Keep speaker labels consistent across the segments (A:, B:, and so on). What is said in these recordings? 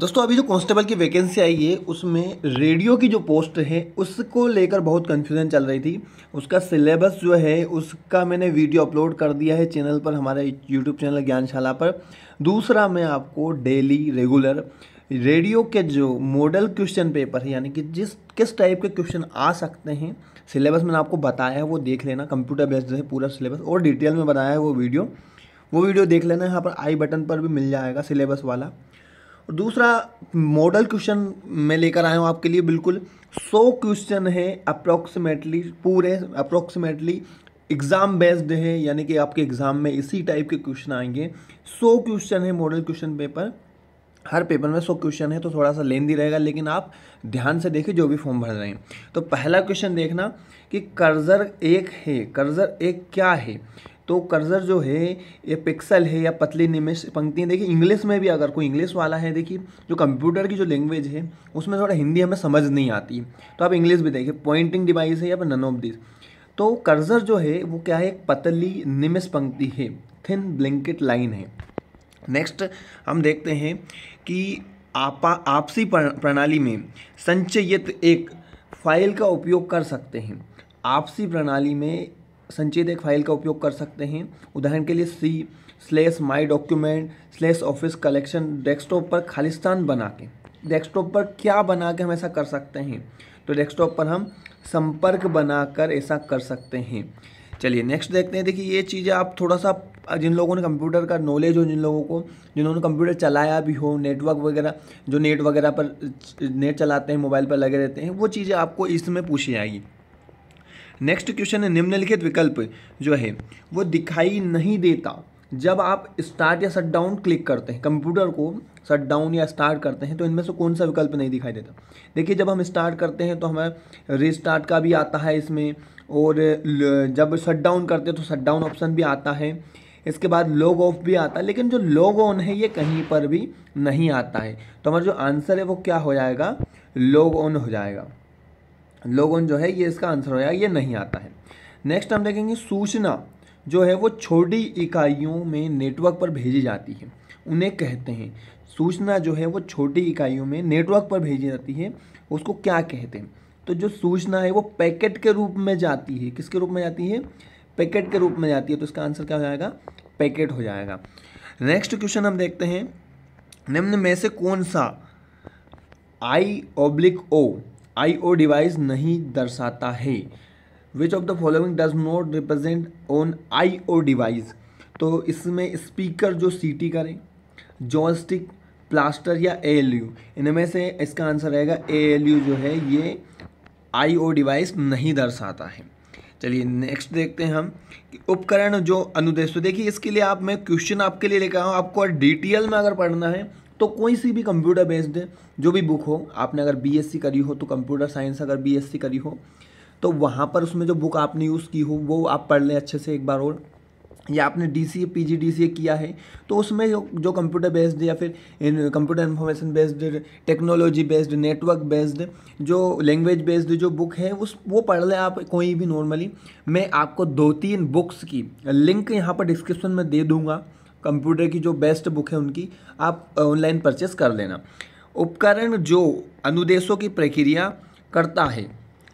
A: दोस्तों अभी जो कांस्टेबल की वैकेंसी आई है उसमें रेडियो की जो पोस्ट है उसको लेकर बहुत कन्फ्यूज़न चल रही थी उसका सिलेबस जो है उसका मैंने वीडियो अपलोड कर दिया है चैनल पर हमारे यूट्यूब चैनल ज्ञानशाला पर दूसरा मैं आपको डेली रेगुलर रेडियो के जो मॉडल क्वेश्चन पेपर है यानी कि जिस किस टाइप के क्वेश्चन आ सकते हैं सिलेबस मैंने आपको बताया है वो देख लेना कंप्यूटर बेस्ड है पूरा सिलेबस और डिटेल में बताया है वो वीडियो वो वीडियो देख लेना यहाँ पर आई बटन पर भी मिल जाएगा सिलेबस वाला दूसरा मॉडल क्वेश्चन मैं लेकर आया हूँ आपके लिए बिल्कुल सौ क्वेश्चन है अप्रोक्सीमेटली पूरे अप्रॉक्सीमेटली एग्ज़ाम बेस्ड है यानी कि आपके एग्ज़ाम में इसी टाइप के क्वेश्चन आएंगे सौ क्वेश्चन है मॉडल क्वेश्चन पेपर हर पेपर में सौ क्वेश्चन है तो थोड़ा सा लेंदी रहेगा लेकिन आप ध्यान से देखें जो भी फॉर्म भर रहे हैं तो पहला क्वेश्चन देखना कि कर्जर एक है कर्जर एक क्या है तो कर्जर जो है ये पिक्सल है या पतली निमिश पंक्तियाँ देखिए इंग्लिश में भी अगर कोई इंग्लिश वाला है देखिए जो कंप्यूटर की जो लैंग्वेज है उसमें थोड़ा हिंदी हमें समझ नहीं आती तो आप इंग्लिश भी देखिए पॉइंटिंग डिवाइस है या फिर नन ऑफ दिस तो कर्जर जो है वो क्या है एक पतली निमिश पंक्ति है थिन ब्लेंकेट लाइन है नेक्स्ट हम देखते हैं कि आपा आपसी प्रणाली में संचयित एक फाइल का उपयोग कर सकते हैं आपसी प्रणाली में संचित एक फाइल का उपयोग कर सकते हैं उदाहरण के लिए C slash my document slash office collection desktop पर खालिस्तान बना के डेस्कटॉप पर क्या बना के हम ऐसा कर सकते हैं तो डेस्कटॉप पर हम संपर्क बनाकर ऐसा कर सकते हैं चलिए नेक्स्ट देखते हैं देखिए ये चीज़ें आप थोड़ा सा जिन लोगों ने कंप्यूटर का नॉलेज हो जिन लोगों को जिन्होंने कंप्यूटर चलाया भी हो नेटवर्क वगैरह जो नेट वगैरह पर नेट चलाते हैं मोबाइल पर लगे रहते हैं वो चीज़ें आपको इसमें पूछी जाएगी नेक्स्ट क्वेश्चन है निम्नलिखित विकल्प जो है वो दिखाई नहीं देता जब आप स्टार्ट या शट डाउन क्लिक करते हैं कंप्यूटर को शट डाउन या स्टार्ट करते हैं तो इनमें से कौन सा विकल्प नहीं दिखाई देता देखिए जब हम स्टार्ट करते हैं तो हमें रिस्टार्ट का भी आता है इसमें और जब शट डाउन करते हैं तो शट डाउन ऑप्शन भी आता है इसके बाद लॉग ऑफ भी आता है लेकिन जो लॉग ऑन है ये कहीं पर भी नहीं आता है तो हमारा जो आंसर है वो क्या हो जाएगा लॉग ऑन हो जाएगा लोगों जो है ये इसका आंसर होगा ये नहीं आता है नेक्स्ट हम देखेंगे सूचना जो है वो छोटी इकाइयों में नेटवर्क पर भेजी जाती है उन्हें कहते हैं सूचना जो है वो छोटी इकाइयों में नेटवर्क पर भेजी जाती है उसको क्या कहते हैं तो जो सूचना है वो पैकेट के रूप में जाती है किसके रूप में जाती है पैकेट के रूप में जाती है तो इसका आंसर क्या हो जाएगा पैकेट हो जाएगा नेक्स्ट क्वेश्चन हम देखते हैं निम्न में से कौन सा आई ओब्लिक ओ आई ओ डिवाइस नहीं दर्शाता है which of the following does not represent on I O device तो इसमें स्पीकर जो सी टी करें जॉस्टिक प्लास्टर या एल यू इनमें से इसका आंसर रहेगा एल यू जो है ये आई ओ डिवाइस नहीं दर्शाता है चलिए नेक्स्ट देखते हैं हम कि उपकरण जो अनुदेश तो देखिए इसके लिए आप मैं क्वेश्चन आपके लिए लेकर आया हूँ आपको डिटेल में अगर पढ़ना है तो कोई सी भी कंप्यूटर बेस्ड जो भी बुक हो आपने अगर बीएससी करी हो तो कंप्यूटर साइंस अगर बीएससी करी हो तो वहाँ पर उसमें जो बुक आपने यूज़ की हो वो आप पढ़ लें अच्छे से एक बार और या आपने D C P G D C किया है तो उसमें जो जो कंप्यूटर बेस्ड या फिर computer information based technology based network based जो लैंग्वेज बेस्ड जो बुक है उस वो पढ़ लें आप कोई भी नॉर्मली मैं आपको दो तीन बुक्स की लिंक यहाँ पर डिस्क्रिप्शन में दे दूँगा कंप्यूटर की जो बेस्ट बुक है उनकी आप ऑनलाइन परचेस कर लेना उपकरण जो अनुदेशों की प्रक्रिया करता है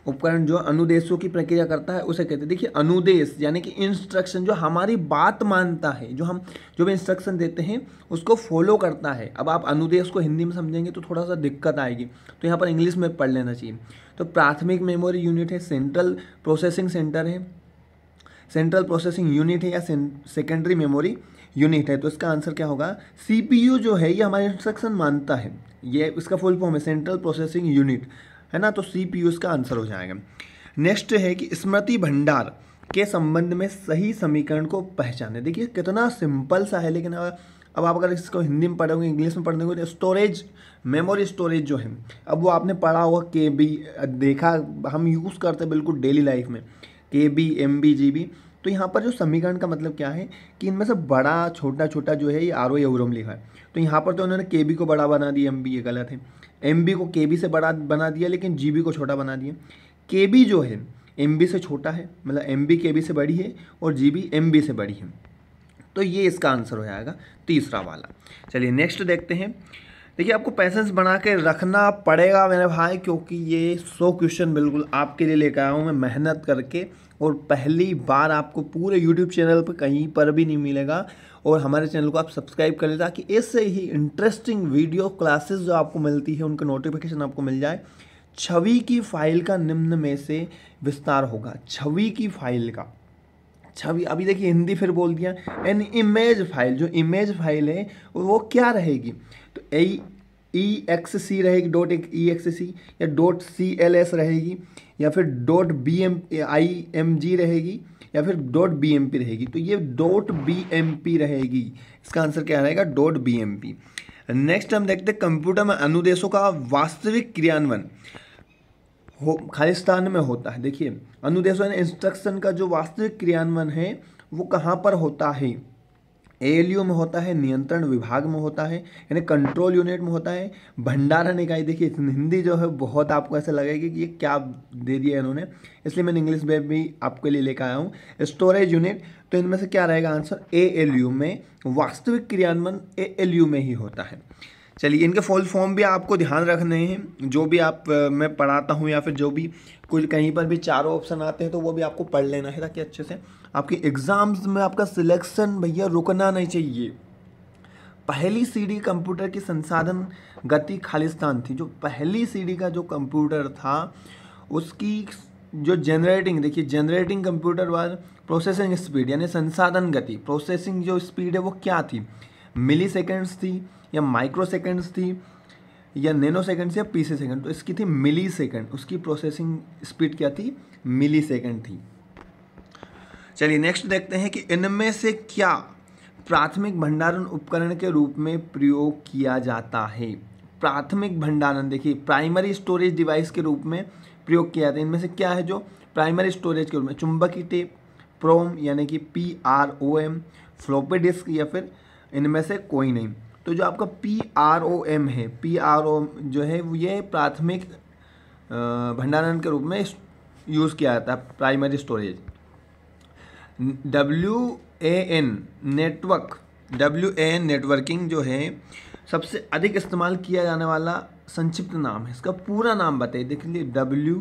A: उपकरण जो अनुदेशों की प्रक्रिया करता है उसे कहते हैं देखिए अनुदेश यानी कि इंस्ट्रक्शन जो हमारी बात मानता है जो हम जो भी इंस्ट्रक्शन देते हैं उसको फॉलो करता है अब आप अनुदेश को हिंदी में समझेंगे तो थोड़ा सा दिक्कत आएगी तो यहाँ पर इंग्लिश में पढ़ लेना चाहिए तो प्राथमिक मेमोरी यूनिट है सेंट्रल प्रोसेसिंग सेंटर है सेंट्रल प्रोसेसिंग यूनिट है या सेकेंडरी मेमोरी यूनिट है तो इसका आंसर क्या होगा सीपीयू जो है ये हमारे इंस्ट्रक्शन मानता है ये इसका फुल फॉर्म है सेंट्रल प्रोसेसिंग यूनिट है ना तो सी पी इसका आंसर हो जाएगा नेक्स्ट है कि स्मृति भंडार के संबंध में सही समीकरण को पहचाने देखिए कितना सिंपल सा है लेकिन अब आप अगर इसको हिंदी में पढ़ोगे इंग्लिश में पढ़ोगे तो स्टोरेज मेमोरी स्टोरेज जो है अब वो आपने पढ़ा होगा के बी देखा हम यूज़ करते हैं बिल्कुल डेली लाइफ में K B M B G B तो यहाँ पर जो समीकरण का मतलब क्या है कि इनमें से बड़ा छोटा छोटा जो है ये आर ओ एवरोम लिखा है तो यहाँ पर तो उन्होंने के बी को बड़ा बना दिया एम बी ये गलत है एम बी को के बी से बड़ा बना दिया लेकिन जी बी को छोटा बना दिया के बी जो है एम बी से छोटा है मतलब एम बी के बी से बड़ी है और जी बी एम बी से बड़ी है तो ये इसका आंसर हो जाएगा तीसरा वाला चलिए नेक्स्ट देखते हैं देखिए आपको पैसेंस बना के रखना पड़ेगा मेरे भाई क्योंकि ये सौ क्वेश्चन बिल्कुल आपके लिए लेकर आया हूँ मैं मेहनत करके और पहली बार आपको पूरे यूट्यूब चैनल पर कहीं पर भी नहीं मिलेगा और हमारे चैनल को आप सब्सक्राइब कर लें ताकि ऐसे ही इंटरेस्टिंग वीडियो क्लासेस जो आपको मिलती है उनका नोटिफिकेशन आपको मिल जाए छवि की फाइल का निम्न में से विस्तार होगा छवि की फाइल का छवि अभी देखिए हिंदी फिर बोल दिया एन इमेज फाइल जो इमेज फाइल है वो क्या रहेगी तो ए ई एक्स सी रहेगी डॉट ई एक्स सी या डॉट सी एल एस रहेगी या फिर dot B M I M G रहेगी या फिर डॉट बी एम पी रहेगी तो ये डॉट बी एम पी रहेगी इसका आंसर क्या रहेगा dot B M P next हम देखते हैं कंप्यूटर में अनुदेशों का वास्तविक क्रियान्वयन हो खालिस्तान में होता है देखिए अनुदेशों इंस्ट्रक्शन का जो वास्तविक क्रियान्वयन है वो कहाँ पर होता है ए में होता है नियंत्रण विभाग में होता है यानी कंट्रोल यूनिट में होता है भंडारण इकाई देखिए हिंदी जो है बहुत आपको ऐसा लगेगा कि ये क्या दे दिया इन्होंने इसलिए मैं इंग्लिश में भी आपके लिए लेकर आया हूँ स्टोरेज यूनिट तो इनमें से क्या रहेगा आंसर ए में वास्तविक क्रियान्वयन ए में ही होता है चलिए इनके फुल फॉर्म भी आपको ध्यान रखने हैं जो भी आप मैं पढ़ाता हूँ या फिर जो भी कुछ कहीं पर भी चारों ऑप्शन आते हैं तो वो भी आपको पढ़ लेना है ताकि अच्छे से आपके एग्ज़ाम्स में आपका सिलेक्शन भैया रुकना नहीं चाहिए पहली सीडी कंप्यूटर की संसाधन गति खालिस्तान थी जो पहली सीडी का जो कंप्यूटर था उसकी जो जनरेटिंग देखिए generating computer was processing speed यानी संसाधन गति प्रोसेसिंग जो स्पीड है वो क्या थी मिली सेकेंड्स थी या माइक्रो सेकेंड्स थी या नैनो सेकेंड्स या पीसी सेकेंड तो इसकी थी मिली सेकेंड उसकी प्रोसेसिंग स्पीड क्या थी मिली सेकेंड थी चलिए नेक्स्ट देखते हैं कि इनमें से क्या प्राथमिक भंडारण उपकरण के रूप में प्रयोग किया जाता है प्राथमिक भंडारण देखिए प्राइमरी स्टोरेज डिवाइस के रूप में प्रयोग किया जाता है इनमें से क्या है जो प्राइमरी स्टोरेज के रूप में चुंबकीय टेप प्रोम यानी कि P R O M floppy disk या फिर इनमें से कोई नहीं तो जो आपका पी आर ओ एम है पी आर ओ जो है ये प्राथमिक भंडारण के रूप में यूज़ किया जाता है primary storage W A N network W A N networking जो है सबसे अधिक इस्तेमाल किया जाने वाला संक्षिप्त नाम है इसका पूरा नाम बताइए देख लीजिए डब्ल्यू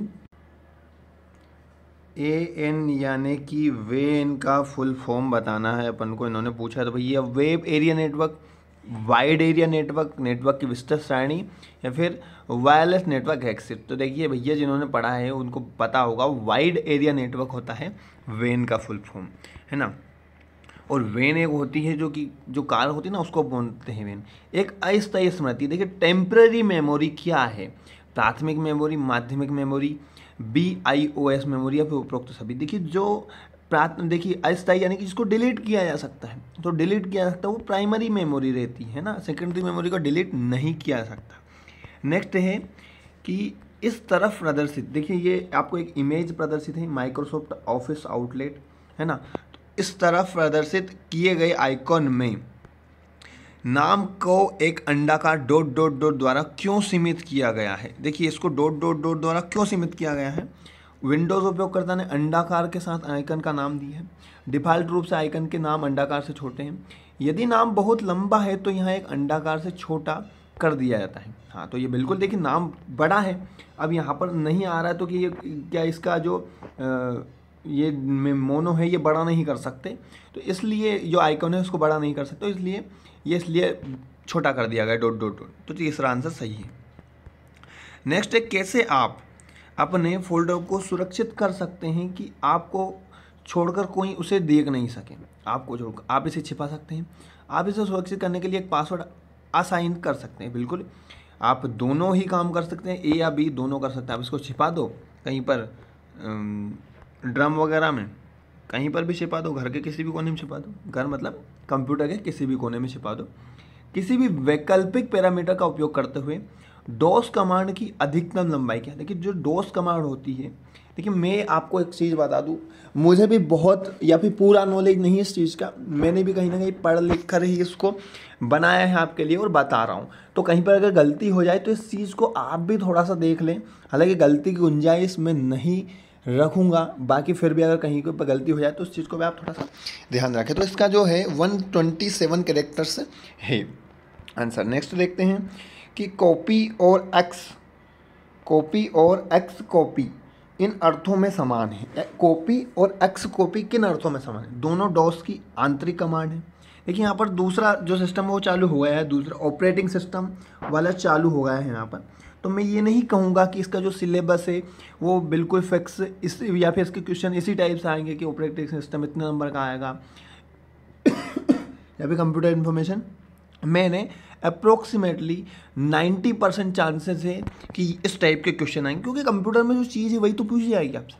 A: ए एन यानी कि वे एन का फुल फॉर्म बताना है अपन को इन्होंने पूछा तो भैया web area network wide area network network की विस्तृत श्रेणी या फिर वायरलेस नेटवर्क एक्सिट तो देखिए भैया जिन्होंने पढ़ा है उनको पता होगा वाइड एरिया नेटवर्क होता है वेन का फुल फॉर्म है ना और वेन एक होती है जो कि जो कार होती है ना उसको बोलते हैं वेन एक अस्थायी स्मृति देखिए टेम्प्रेरी मेमोरी क्या है प्राथमिक मेमोरी माध्यमिक memory B I O S memory या फिर उपरोक्त सभी देखिए जो प्राथ देखिए अस्थायी यानी कि जिसको डिलीट किया जा सकता है तो डिलीट किया जा सकता है वो प्राइमरी मेमोरी रहती है ना सेकेंडरी मेमोरी को डिलीट नहीं किया जा सकता नेक्स्ट है कि इस तरफ प्रदर्शित देखिए ये आपको एक इमेज प्रदर्शित है माइक्रोसॉफ्ट ऑफिस आउटलेट है ना तो इस तरफ प्रदर्शित किए गए आइकॉन में नाम को एक अंडाकार डोट डोट डोट द्वारा क्यों सीमित किया गया है देखिए इसको डोट डोट डोट द्वारा क्यों सीमित किया गया है विंडोज़ उपयोगकर्ता ने अंडाकार के साथ आइकन का नाम दिया है डिफ़ॉल्ट रूप से आइकन के नाम अंडाकार से छोटे हैं यदि नाम बहुत लंबा है तो यहाँ एक अंडाकार से छोटा कर दिया जाता है हाँ तो ये बिल्कुल देखिए नाम बड़ा है अब यहाँ पर नहीं आ रहा है तो कि ये क्या इसका जो आ, ये मोनो है ये बड़ा नहीं कर सकते तो इसलिए जो आइकन है उसको बड़ा नहीं कर सकते तो इसलिए ये इसलिए छोटा कर दिया गया डोट डोट डोट तो इसका आंसर सही है नेक्स्ट है कैसे आप अपने फोल्डर को सुरक्षित कर सकते हैं कि आपको छोड़कर कोई उसे देख नहीं सके आपको जो आप इसे छिपा सकते हैं आप इसे सुरक्षित करने के लिए एक पासवर्ड असाइन कर सकते हैं बिल्कुल आप दोनों ही काम कर सकते हैं ए या बी दोनों कर सकते हैं आप इसको छिपा दो कहीं पर ड्रम वगैरह में कहीं पर भी छिपा दो घर के किसी भी कोने में छिपा दो घर मतलब कंप्यूटर के किसी भी कोने में छिपा दो किसी भी वैकल्पिक पैरामीटर का उपयोग करते हुए डोस कमांड की अधिकतम लंबाई क्या देखिए जो डोस कमांड होती है देखिए मैं आपको एक चीज़ बता दूँ मुझे भी बहुत या फिर पूरा नॉलेज नहीं है इस चीज़ का मैंने भी कहीं ना कहीं पढ़ लिख कर ही इसको बनाया है आपके लिए और बता रहा हूँ तो कहीं पर अगर गलती हो जाए तो इस चीज़ को आप भी थोड़ा सा देख लें हालांकि गलती की गुंजाइश में नहीं रखूँगा बाकी फिर भी अगर कहीं पर गलती हो जाए तो उस चीज़ को भी आप थोड़ा सा ध्यान रखें तो इसका जो है वन ट्वेंटी सेवन करेक्टर्स है आंसर नेक्स्ट देखते हैं कि कॉपी और एक्स कॉपी और एक्स कॉपी इन अर्थों में समान है कॉपी और एक्स कॉपी किन अर्थों में समान है दोनों डॉस की आंतरिक कमांड है देखिए यहाँ पर दूसरा जो सिस्टम है वो चालू हो गया है दूसरा ऑपरेटिंग सिस्टम वाला चालू हो गया है यहाँ पर तो मैं ये नहीं कहूँगा कि इसका जो सिलेबस है वो बिल्कुल फिक्स इस या फिर इसके क्वेश्चन इसी टाइप से आएंगे कि ऑपरेटिंग सिस्टम इतने नंबर का आएगा या फिर कंप्यूटर इन्फॉर्मेशन मैंने अप्रोक्सीमेटली 90 परसेंट चांसेस है कि इस टाइप के क्वेश्चन आएंगे क्योंकि कंप्यूटर में जो चीज़ है वही तो पूछी जाएगी आपसे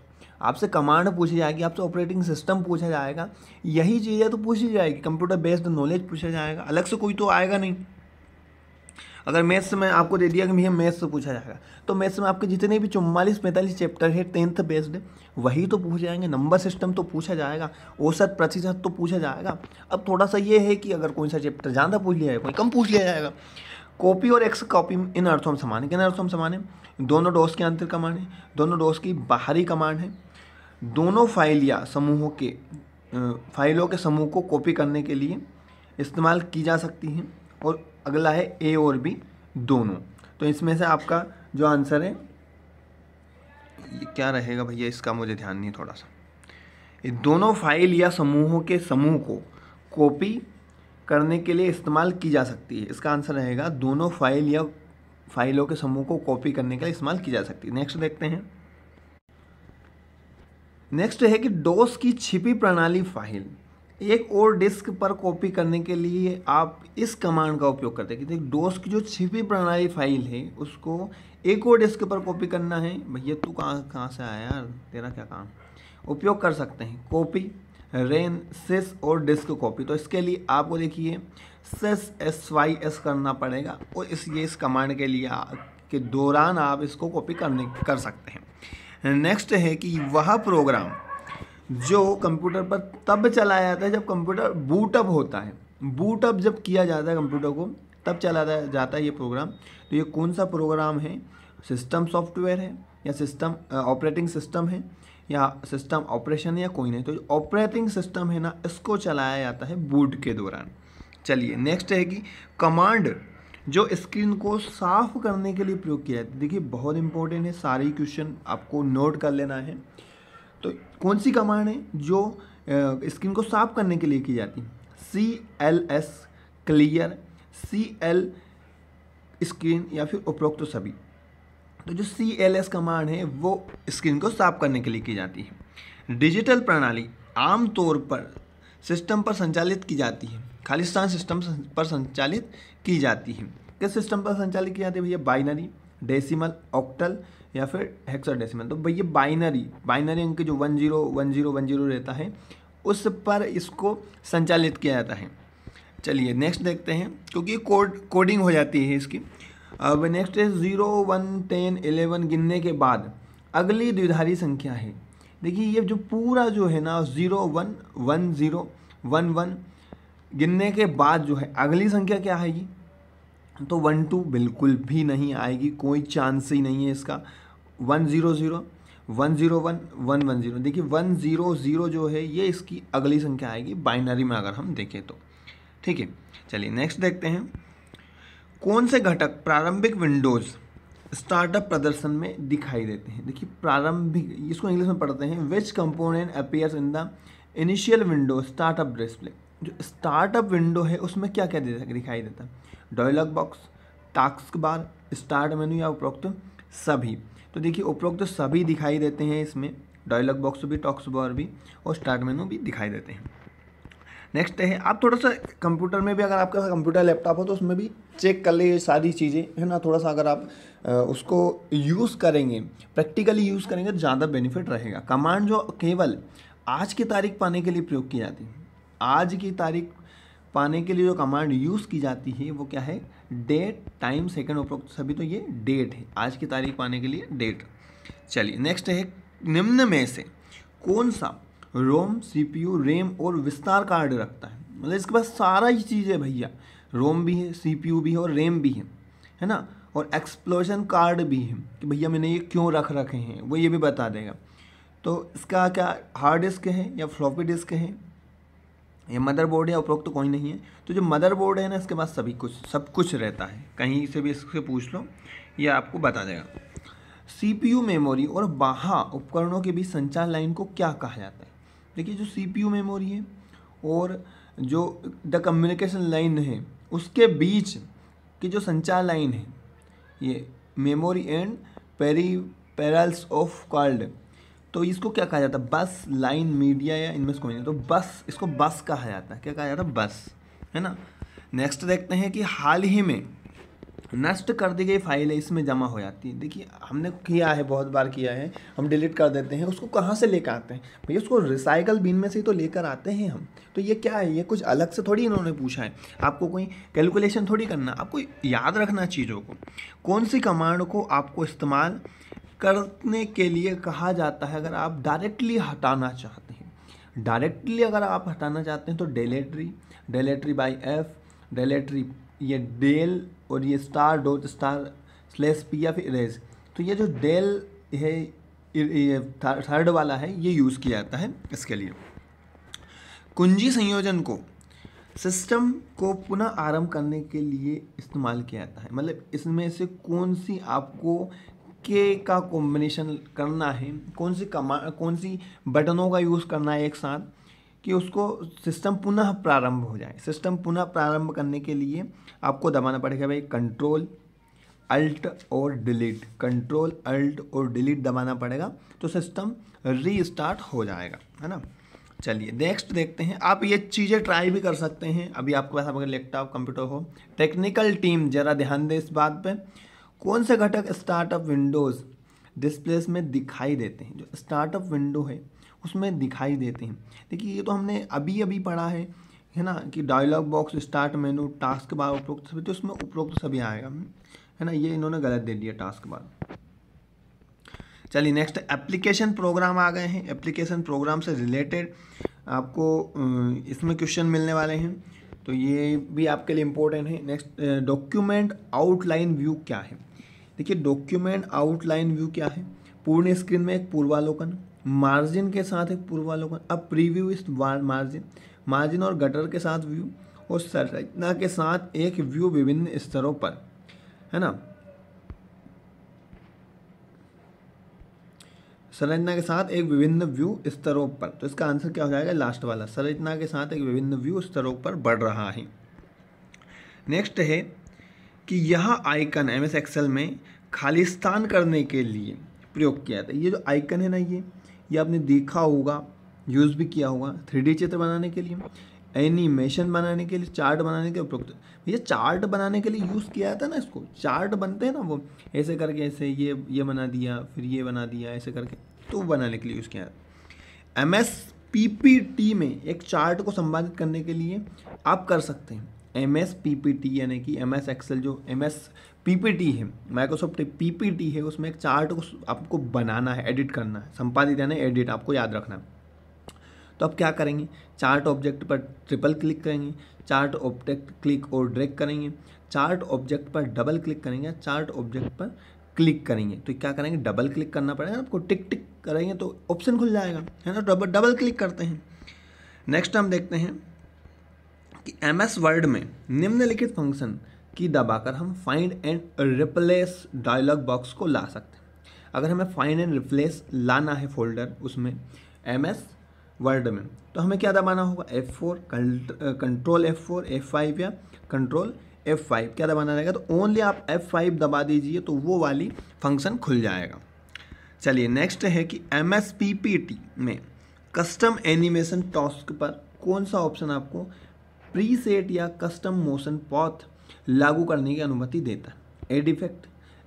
A: आपसे कमांड पूछी जाएगी आपसे ऑपरेटिंग सिस्टम पूछा जाएगा यही चीज़ें तो पूछी जाएगी कंप्यूटर बेस्ड नॉलेज पूछा जाएगा अलग से कोई तो आएगा नहीं अगर मैथ्स में आपको दे दिया कि भैया मैथ्स से पूछा जाएगा तो मैथ्स में आपके जितने भी चौवालीस पैंतालीस चैप्टर है टेंथ बेस्ड वही तो पूछ जाएंगे नंबर सिस्टम तो पूछा जाएगा औसत प्रतिशत तो पूछा जाएगा अब थोड़ा सा ये है कि अगर कोई सा चैप्टर ज़्यादा पूछ लिया जाएगा कोई कम पूछ लिया जाएगा कॉपी और एक्स कॉपी इन अर्थों में समान है किन अर्थों में समान है दोनों डोज के अंतर कमांड है दोनों डोज की बाहरी कमांड है दोनों फाइल या समूहों के फाइलों के समूह को कॉपी करने के लिए इस्तेमाल की जा सकती हैं और अगला है ए और बी दोनों तो इसमें से आपका जो आंसर है ये क्या रहेगा भैया इसका मुझे ध्यान नहीं थोड़ा सा ये दोनों फाइल या समूहों के समूह को कॉपी करने के लिए इस्तेमाल की जा सकती है इसका आंसर रहेगा दोनों फाइल या फाइलों के समूह को कॉपी करने के लिए इस्तेमाल की जा सकती है नेक्स्ट देखते हैं नेक्स्ट है कि डोस की छिपी प्रणाली फाइल एक और डिस्क पर कॉपी करने के लिए आप इस कमांड का उपयोग करते हैं कि डोस की जो छिपी प्रणाली फाइल है उसको एक और डिस्क पर कॉपी करना है भैया तू कहाँ कहाँ से आया यार तेरा क्या काम उपयोग कर सकते हैं कॉपी रेन सेस और डिस्क कॉपी तो इसके लिए आपको देखिए सेस एस वाई एस करना पड़ेगा और इस ये इस कमांड के लिए के दौरान आप इसको कॉपी करने कर सकते हैं नेक्स्ट है कि वह प्रोग्राम जो कंप्यूटर पर तब चलाया जाता है जब कंप्यूटर बूटअप होता है बूटअप जब किया जाता है कंप्यूटर को तब चला जाता है ये प्रोग्राम तो ये कौन सा प्रोग्राम है सिस्टम सॉफ्टवेयर है या सिस्टम ऑपरेटिंग सिस्टम है या सिस्टम ऑपरेशन या कोई नहीं तो ऑपरेटिंग सिस्टम है ना इसको चलाया जाता है बूट के दौरान चलिए नेक्स्ट है कि कमांड जो स्क्रीन को साफ करने के लिए प्रयोग किया जाता है देखिए बहुत इंपॉर्टेंट है सारे क्वेश्चन आपको नोट कर लेना है तो कौन सी कमांड है जो स्किन को साफ करने के लिए की जाती है C L S clear C L screen या फिर उपरोक्त तो सभी तो जो सी एल एस कमांड है वो स्क्रीन को साफ करने के लिए की जाती है डिजिटल प्रणाली आमतौर पर सिस्टम पर संचालित की जाती है खालिस्तान सिस्टम पर संचालित की जाती है किस सिस्टम पर संचालित की जाती है भैया बाइनरी डेसिमल ऑक्टल या फिर हेक्साडेसिमल तो भैया बाइनरी बाइनरी अंक जो one zero one zero one zero रहता है उस पर इसको संचालित किया जाता है चलिए नेक्स्ट देखते हैं क्योंकि कोड कोडिंग हो जाती है इसकी अब नेक्स्ट है ज़ीरो वन टेन एलेवन गिनने के बाद अगली द्विधारी संख्या है देखिए ये जो पूरा जो है ना zero one one zero one one गिनने के बाद जो है अगली संख्या क्या आएगी तो वन टू बिल्कुल भी नहीं आएगी कोई चांस ही नहीं है इसका one zero zero one zero one one one zero देखिए वन ज़ीरो ज़ीरो जो है ये इसकी अगली संख्या आएगी बाइनरी में अगर हम देखें तो ठीक है चलिए नेक्स्ट देखते हैं कौन से घटक प्रारंभिक विंडोज़ स्टार्टअप प्रदर्शन में दिखाई देते हैं देखिए प्रारंभिक इसको इंग्लिश में पढ़ते हैं which component appears in the initial window startup display जो स्टार्टअप विंडो है उसमें क्या क्या दिखाई देता है dialog box taskbar start menu या उपरोक्त सभी तो देखिए उपरोक्त तो सभी दिखाई देते हैं इसमें डायलॉग बॉक्स भी टॉक्स बॉर भी और स्टार्ट मेनू भी दिखाई देते हैं नेक्स्ट है आप थोड़ा सा कंप्यूटर में भी अगर आपके पास कंप्यूटर लैपटॉप हो तो उसमें भी चेक कर ले ये सारी चीज़ें है ना थोड़ा सा अगर आप उसको यूज़ करेंगे प्रैक्टिकली यूज़ करेंगे तो ज़्यादा बेनिफिट रहेगा कमांड जो केवल आज की तारीख पाने के लिए प्रयोग की जाती है आज की तारीख पाने के लिए जो कमांड यूज़ की जाती है वो क्या है डेट टाइम सेकंड उपरोक्त सभी तो ये डेट है आज की तारीख पाने के लिए डेट चलिए नेक्स्ट है निम्न में से कौन सा रोम सीपीयू रैम और विस्तार कार्ड रखता है मतलब इसके पास सारा ही चीज़ है भैया रोम भी है सीपीयू भी है और रैम भी है है ना और एक्सप्लोजन कार्ड भी है कि भैया मैंने ये क्यों रख रखे हैं वो ये भी बता देगा तो इसका क्या हार्ड डिस्क है या फ्लॉपी डिस्क है ये मदर बोर्ड या उपरोक्त तो कोई नहीं है तो जो मदर बोर्ड है ना इसके पास सभी कुछ सब कुछ रहता है कहीं से भी इससे पूछ लो ये आपको बता देगा सीपीयू मेमोरी और बाहा उपकरणों के बीच संचार लाइन को क्या कहा जाता है देखिए जो सीपीयू मेमोरी है और जो द कम्युनिकेशन लाइन है उसके बीच की जो संचार लाइन है ये memory and peripherals of called तो इसको क्या कहा जाता है बस लाइन मीडिया या इनमें से कोई तो बस इसको बस कहा जाता है क्या कहा जाता है बस है ना नेक्स्ट देखते हैं कि हाल ही में नष्ट कर दी गई फाइलें इसमें जमा हो जाती है देखिए हमने किया है बहुत बार किया है हम डिलीट कर देते हैं उसको कहाँ से लेकर आते हैं भैया उसको रिसाइकल बिन में से ही तो लेकर आते हैं हम तो ये क्या है ये कुछ अलग से थोड़ी इन्होंने पूछा है आपको कोई कैलकुलेशन थोड़ी करना आपको याद रखना चीज़ों को कौन सी कमांड को आपको इस्तेमाल करने के लिए कहा जाता है अगर आप डायरेक्टली हटाना चाहते हैं डायरेक्टली अगर आप हटाना चाहते हैं तो डेलेट्री डेलेट्री बाई एफ डेलेट्री ये डेल और ये star dot star slash P या फिर इरेज तो ये जो डेल है ये थर्ड वाला है ये यूज़ किया जाता है इसके लिए कुंजी संयोजन को सिस्टम को पुनः आरंभ करने के लिए इस्तेमाल किया जाता है मतलब इसमें से कौन सी आपको के का कॉम्बिनेशन करना है कौन सी कमा कौन सी बटनों का यूज़ करना है एक साथ कि उसको सिस्टम पुनः प्रारंभ हो जाए सिस्टम पुनः प्रारंभ करने के लिए आपको दबाना पड़ेगा भाई कंट्रोल अल्ट और डिलीट कंट्रोल अल्ट और डिलीट दबाना पड़ेगा तो सिस्टम रीस्टार्ट हो जाएगा है ना चलिए नेक्स्ट देखते हैं आप ये चीज़ें ट्राई भी कर सकते हैं अभी आपके पास अगर लैपटॉप कंप्यूटर हो टेक्निकल टीम ज़रा ध्यान दें इस बात पर कौन से घटक स्टार्टअप विंडोज़ डिस्प्लेस में दिखाई देते हैं जो स्टार्टअप विंडो है उसमें दिखाई देते हैं देखिए ये तो हमने अभी अभी पढ़ा है है ना कि dialog box start menu taskbar उपरोक्त सभी तो उसमें उपरोक्त सभी आएगा है ना ये इन्होंने गलत दे दिया टास्क बार चलिए नेक्स्ट एप्लीकेशन प्रोग्राम आ गए हैं एप्लीकेशन प्रोग्राम से रिलेटेड आपको इसमें क्वेश्चन मिलने वाले हैं तो ये भी आपके लिए इम्पोर्टेंट है नेक्स्ट डॉक्यूमेंट आउटलाइन व्यू क्या है देखिए डॉक्यूमेंट आउटलाइन व्यू क्या है पूर्ण स्क्रीन में एक पूर्वालोकन मार्जिन के साथ एक पूर्वालोकन अब प्रीव्यू इस मार्जिन मार्जिन और गटर के साथ व्यू और संरचना के साथ एक व्यू विभिन्न स्तरों पर है ना संरचना के साथ एक विभिन्न व्यू स्तरों पर तो इसका आंसर क्या हो जाएगा लास्ट वाला संरचना के साथ एक विभिन्न व्यू स्तरों पर बढ़ रहा है नेक्स्ट है कि यह आइकन एम एस एक्सेल में खालिस्तान करने के लिए प्रयोग किया जाता है ये जो आइकन है ना ये ये आपने देखा होगा यूज़ भी किया होगा थ्री चित्र बनाने के लिए एनिमेशन बनाने के लिए चार्ट बनाने के उपयुक्त ये चार्ट बनाने के लिए यूज़ किया था ना इसको चार्ट बनते हैं ना वो ऐसे करके ऐसे ये ये बना दिया फिर ये बना दिया ऐसे करके तो बनाने के लिए यूज़ किया जाता M S P P T में एक चार्ट को संपादित करने के लिए आप कर सकते हैं M S P P T यानी कि एम एस एक्सेल जो M S P P T है माइक्रोसॉफ्ट पी पी टी है उसमें एक चार्ट को आपको बनाना है एडिट करना है संपादित यानी एडिट आपको याद रखना है तो आप क्या करेंगे चार्ट ऑब्जेक्ट पर ट्रिपल क्लिक करेंगे चार्ट ऑब्जेक्ट क्लिक और ड्रैग करेंगे चार्ट ऑब्जेक्ट पर डबल क्लिक करेंगे चार्ट ऑब्जेक्ट पर क्लिक करेंगे तो क्या करेंगे डबल क्लिक करना पड़ेगा आपको टिक टिक करेंगे तो ऑप्शन खुल जाएगा है ना डबल डबल क्लिक करते हैं नेक्स्ट हम देखते हैं कि एम एस वर्ड में निम्नलिखित फंक्शन की दबाकर हम find and replace dialog box को ला सकते हैं अगर हमें फाइंड एंड रिप्लेस लाना है फोल्डर उसमें एम एस वर्ड में तो हमें क्या दबाना होगा F four control F four F five या कंट्रोल एफ फाइव क्या दबाना रहेगा तो ओनली आप एफ फाइव दबा दीजिए तो वो वाली फंक्शन खुल जाएगा चलिए नेक्स्ट है कि M S P P T में कस्टम एनिमेशन टॉस्क पर कौन सा ऑप्शन आपको प्रीसेट या कस्टम मोशन पॉथ लागू करने की अनुमति देता है add effect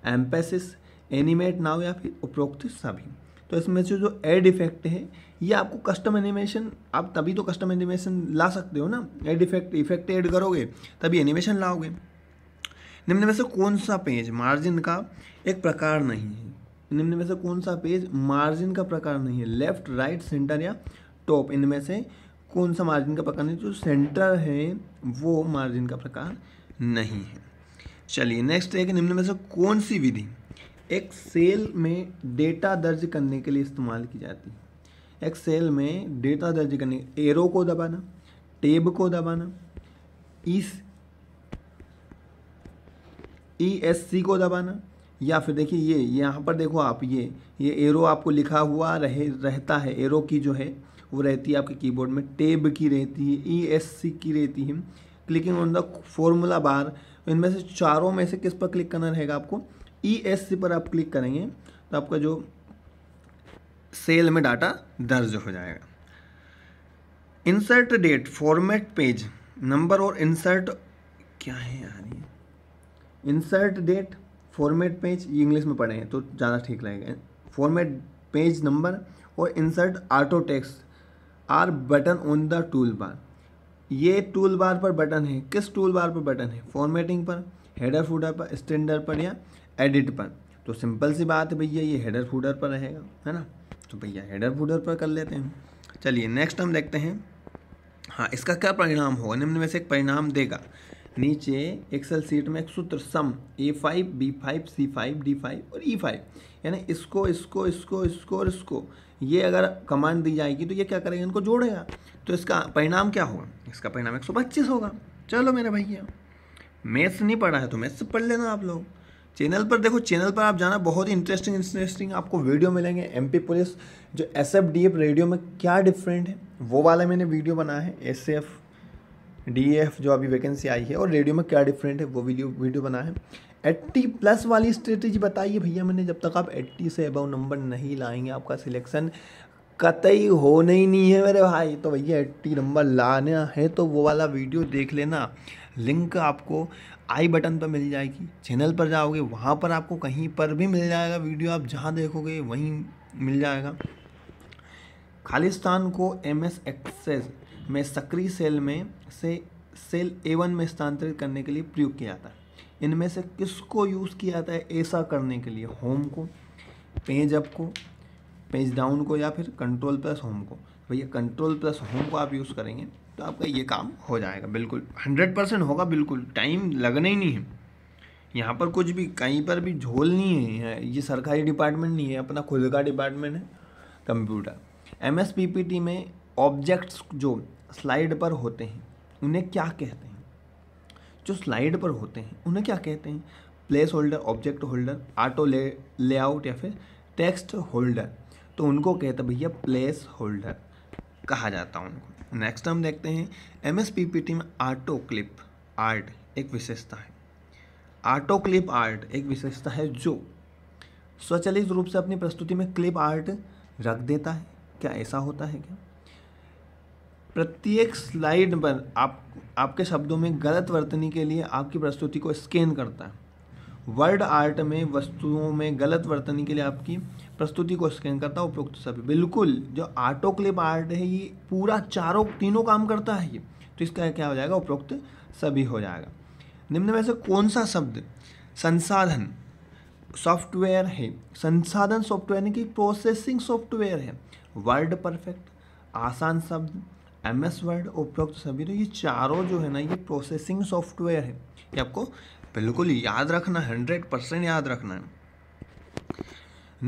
A: emphasis animate now या फिर उपरोक्त सभी तो इसमें से जो एड इफेक्ट है ये आपको कस्टम एनिमेशन आप तभी तो कस्टम एनिमेशन ला सकते हो ना एड इफेक्ट इफेक्ट ऐड करोगे तभी एनिमेशन लाओगे निम्न में से कौन सा पेज मार्जिन का एक प्रकार नहीं है निम्न में से कौन सा पेज मार्जिन का प्रकार नहीं है लेफ्ट राइट सेंटर या टॉप इनमें से कौन सा मार्जिन का प्रकार नहीं जो सेंटर है वो मार्जिन का प्रकार नहीं है चलिए नेक्स्ट है कि निम्न में से कौन सी विधि एक सेल में डेटा दर्ज करने के लिए इस्तेमाल की जाती है एक सेल में डेटा दर्ज करने एरो को दबाना टेब को दबाना इस ई एस सी को दबाना या फिर देखिए ये यहाँ पर देखो आप ये ये एरो आपको लिखा हुआ रहे रहता है एरो की जो है वो रहती है आपके कीबोर्ड में टेब की रहती है ई एस सी की रहती है clicking on the formula bar इनमें से चारों में से किस पर क्लिक करना रहेगा आपको ई एस सी पर आप क्लिक करेंगे तो आपका जो सेल में डाटा दर्ज हो जाएगा insert date format page number और इंसर्ट क्या है यार ये इंसर्ट डेट फॉर्मेट पेज ये इंग्लिश में पढ़े हैं तो ज़्यादा ठीक रहेगा फॉर्मेट पेज नंबर और insert auto text or button on the toolbar ये टूल बार पर बटन है किस टूल बार पर बटन है फॉर्मेटिंग पर हेडर फूडर पर स्टैंडर्ड पर या एडिट पर तो सिंपल सी बात है भैया ये हेडर फूडर पर रहेगा है ना तो भैया हेडर फूडर पर कर लेते हैं चलिए नेक्स्ट हम देखते हैं हाँ इसका क्या परिणाम होगा निम्न में से एक परिणाम देगा नीचे एक्सेल सीट में एक सूत्र sum A five B five C five D five और ई e फाइव यानी इसको इसको इसको इसको और इसको ये अगर कमांड दी जाएगी तो ये क्या करेगा इनको जोड़ेगा तो इसका परिणाम क्या होगा इसका परिणाम एक होगा चलो मेरे भैया मैथ्स नहीं पढ़ा है तो मैथ्स पढ़ लेना आप लोग चैनल पर देखो चैनल पर आप जाना बहुत ही इंटरेस्टिंग इंटरेस्टिंग आपको वीडियो मिलेंगे एमपी पुलिस जो S F D F radio में क्या डिफरेंट है वो वाला मैंने वीडियो बनाया है एस एफ डी एफ जो अभी वैकेंसी आई है और रेडियो में क्या डिफरेंट है वो वीडियो वीडियो बनाया है एट्टी प्लस वाली स्ट्रेटेजी बताइए भैया मैंने जब तक आप एट्टी से अबव नंबर नहीं लाएंगे आपका सिलेक्शन कतई होने ही नहीं है मेरे भाई तो भैया एट्टी नंबर लाना है तो वो वाला वीडियो देख लेना लिंक आपको आई बटन पर मिल जाएगी चैनल पर जाओगे वहाँ पर आपको कहीं पर भी मिल जाएगा वीडियो आप जहाँ देखोगे वहीं मिल जाएगा खालिस्तान को एम एस एक्सेस में सक्रिय सेल में से सेल ए वन में स्थानांतरित करने के लिए प्रयोग किया जाता है इनमें से किसको यूज़ किया जाता है ऐसा करने के लिए होम को पेज अप को पेज डाउन को या फिर कंट्रोल प्लस होम को भैया कंट्रोल प्लस होम को आप यूज़ करेंगे तो आपका ये काम हो जाएगा बिल्कुल हंड्रेड परसेंट होगा बिल्कुल टाइम लगना ही नहीं है यहाँ पर कुछ भी कहीं पर भी झोल नहीं है ये सरकारी डिपार्टमेंट नहीं है अपना खुद का डिपार्टमेंट है computer M S P P T में ऑब्जेक्ट्स जो स्लाइड पर होते हैं उन्हें क्या कहते हैं जो स्लाइड पर होते हैं उन्हें क्या कहते हैं placeholder object holder auto ले लेआउट या फिर टेक्स्ट होल्डर तो उनको कहते भैया प्लेस होल्डर कहा जाता है उनको नेक्स्ट हम देखते हैं M S P P T में आटो क्लिप आर्ट एक विशेषता है आटो क्लिप आर्ट एक विशेषता है जो स्वचालित रूप से अपनी प्रस्तुति में क्लिप आर्ट रख देता है क्या ऐसा होता है क्या प्रत्येक स्लाइड पर आप आपके शब्दों में गलत वर्तनी के लिए आपकी प्रस्तुति को स्कैन करता है वर्ड आर्ट में वस्तुओं में गलत वर्तनी के लिए आपकी प्रस्तुति को स्कैन करता है उपयुक्त सभी बिल्कुल जो आटो क्लिप आर्ट है ये पूरा चारों तीनों काम करता है ये तो इसका क्या हो जाएगा उपयुक्त सभी हो जाएगा निम्न में से कौन सा शब्द संसाधन सॉफ्टवेयर है संसाधन सॉफ्टवेयर यानी कि प्रोसेसिंग सॉफ्टवेयर है वर्ड परफेक्ट आसान शब्द एम एस वर्ड उपरोक्त सभी तो ये चारों जो है ना ये प्रोसेसिंग सॉफ्टवेयर है ये आपको बिल्कुल याद रखना हंड्रेड परसेंट याद रखना है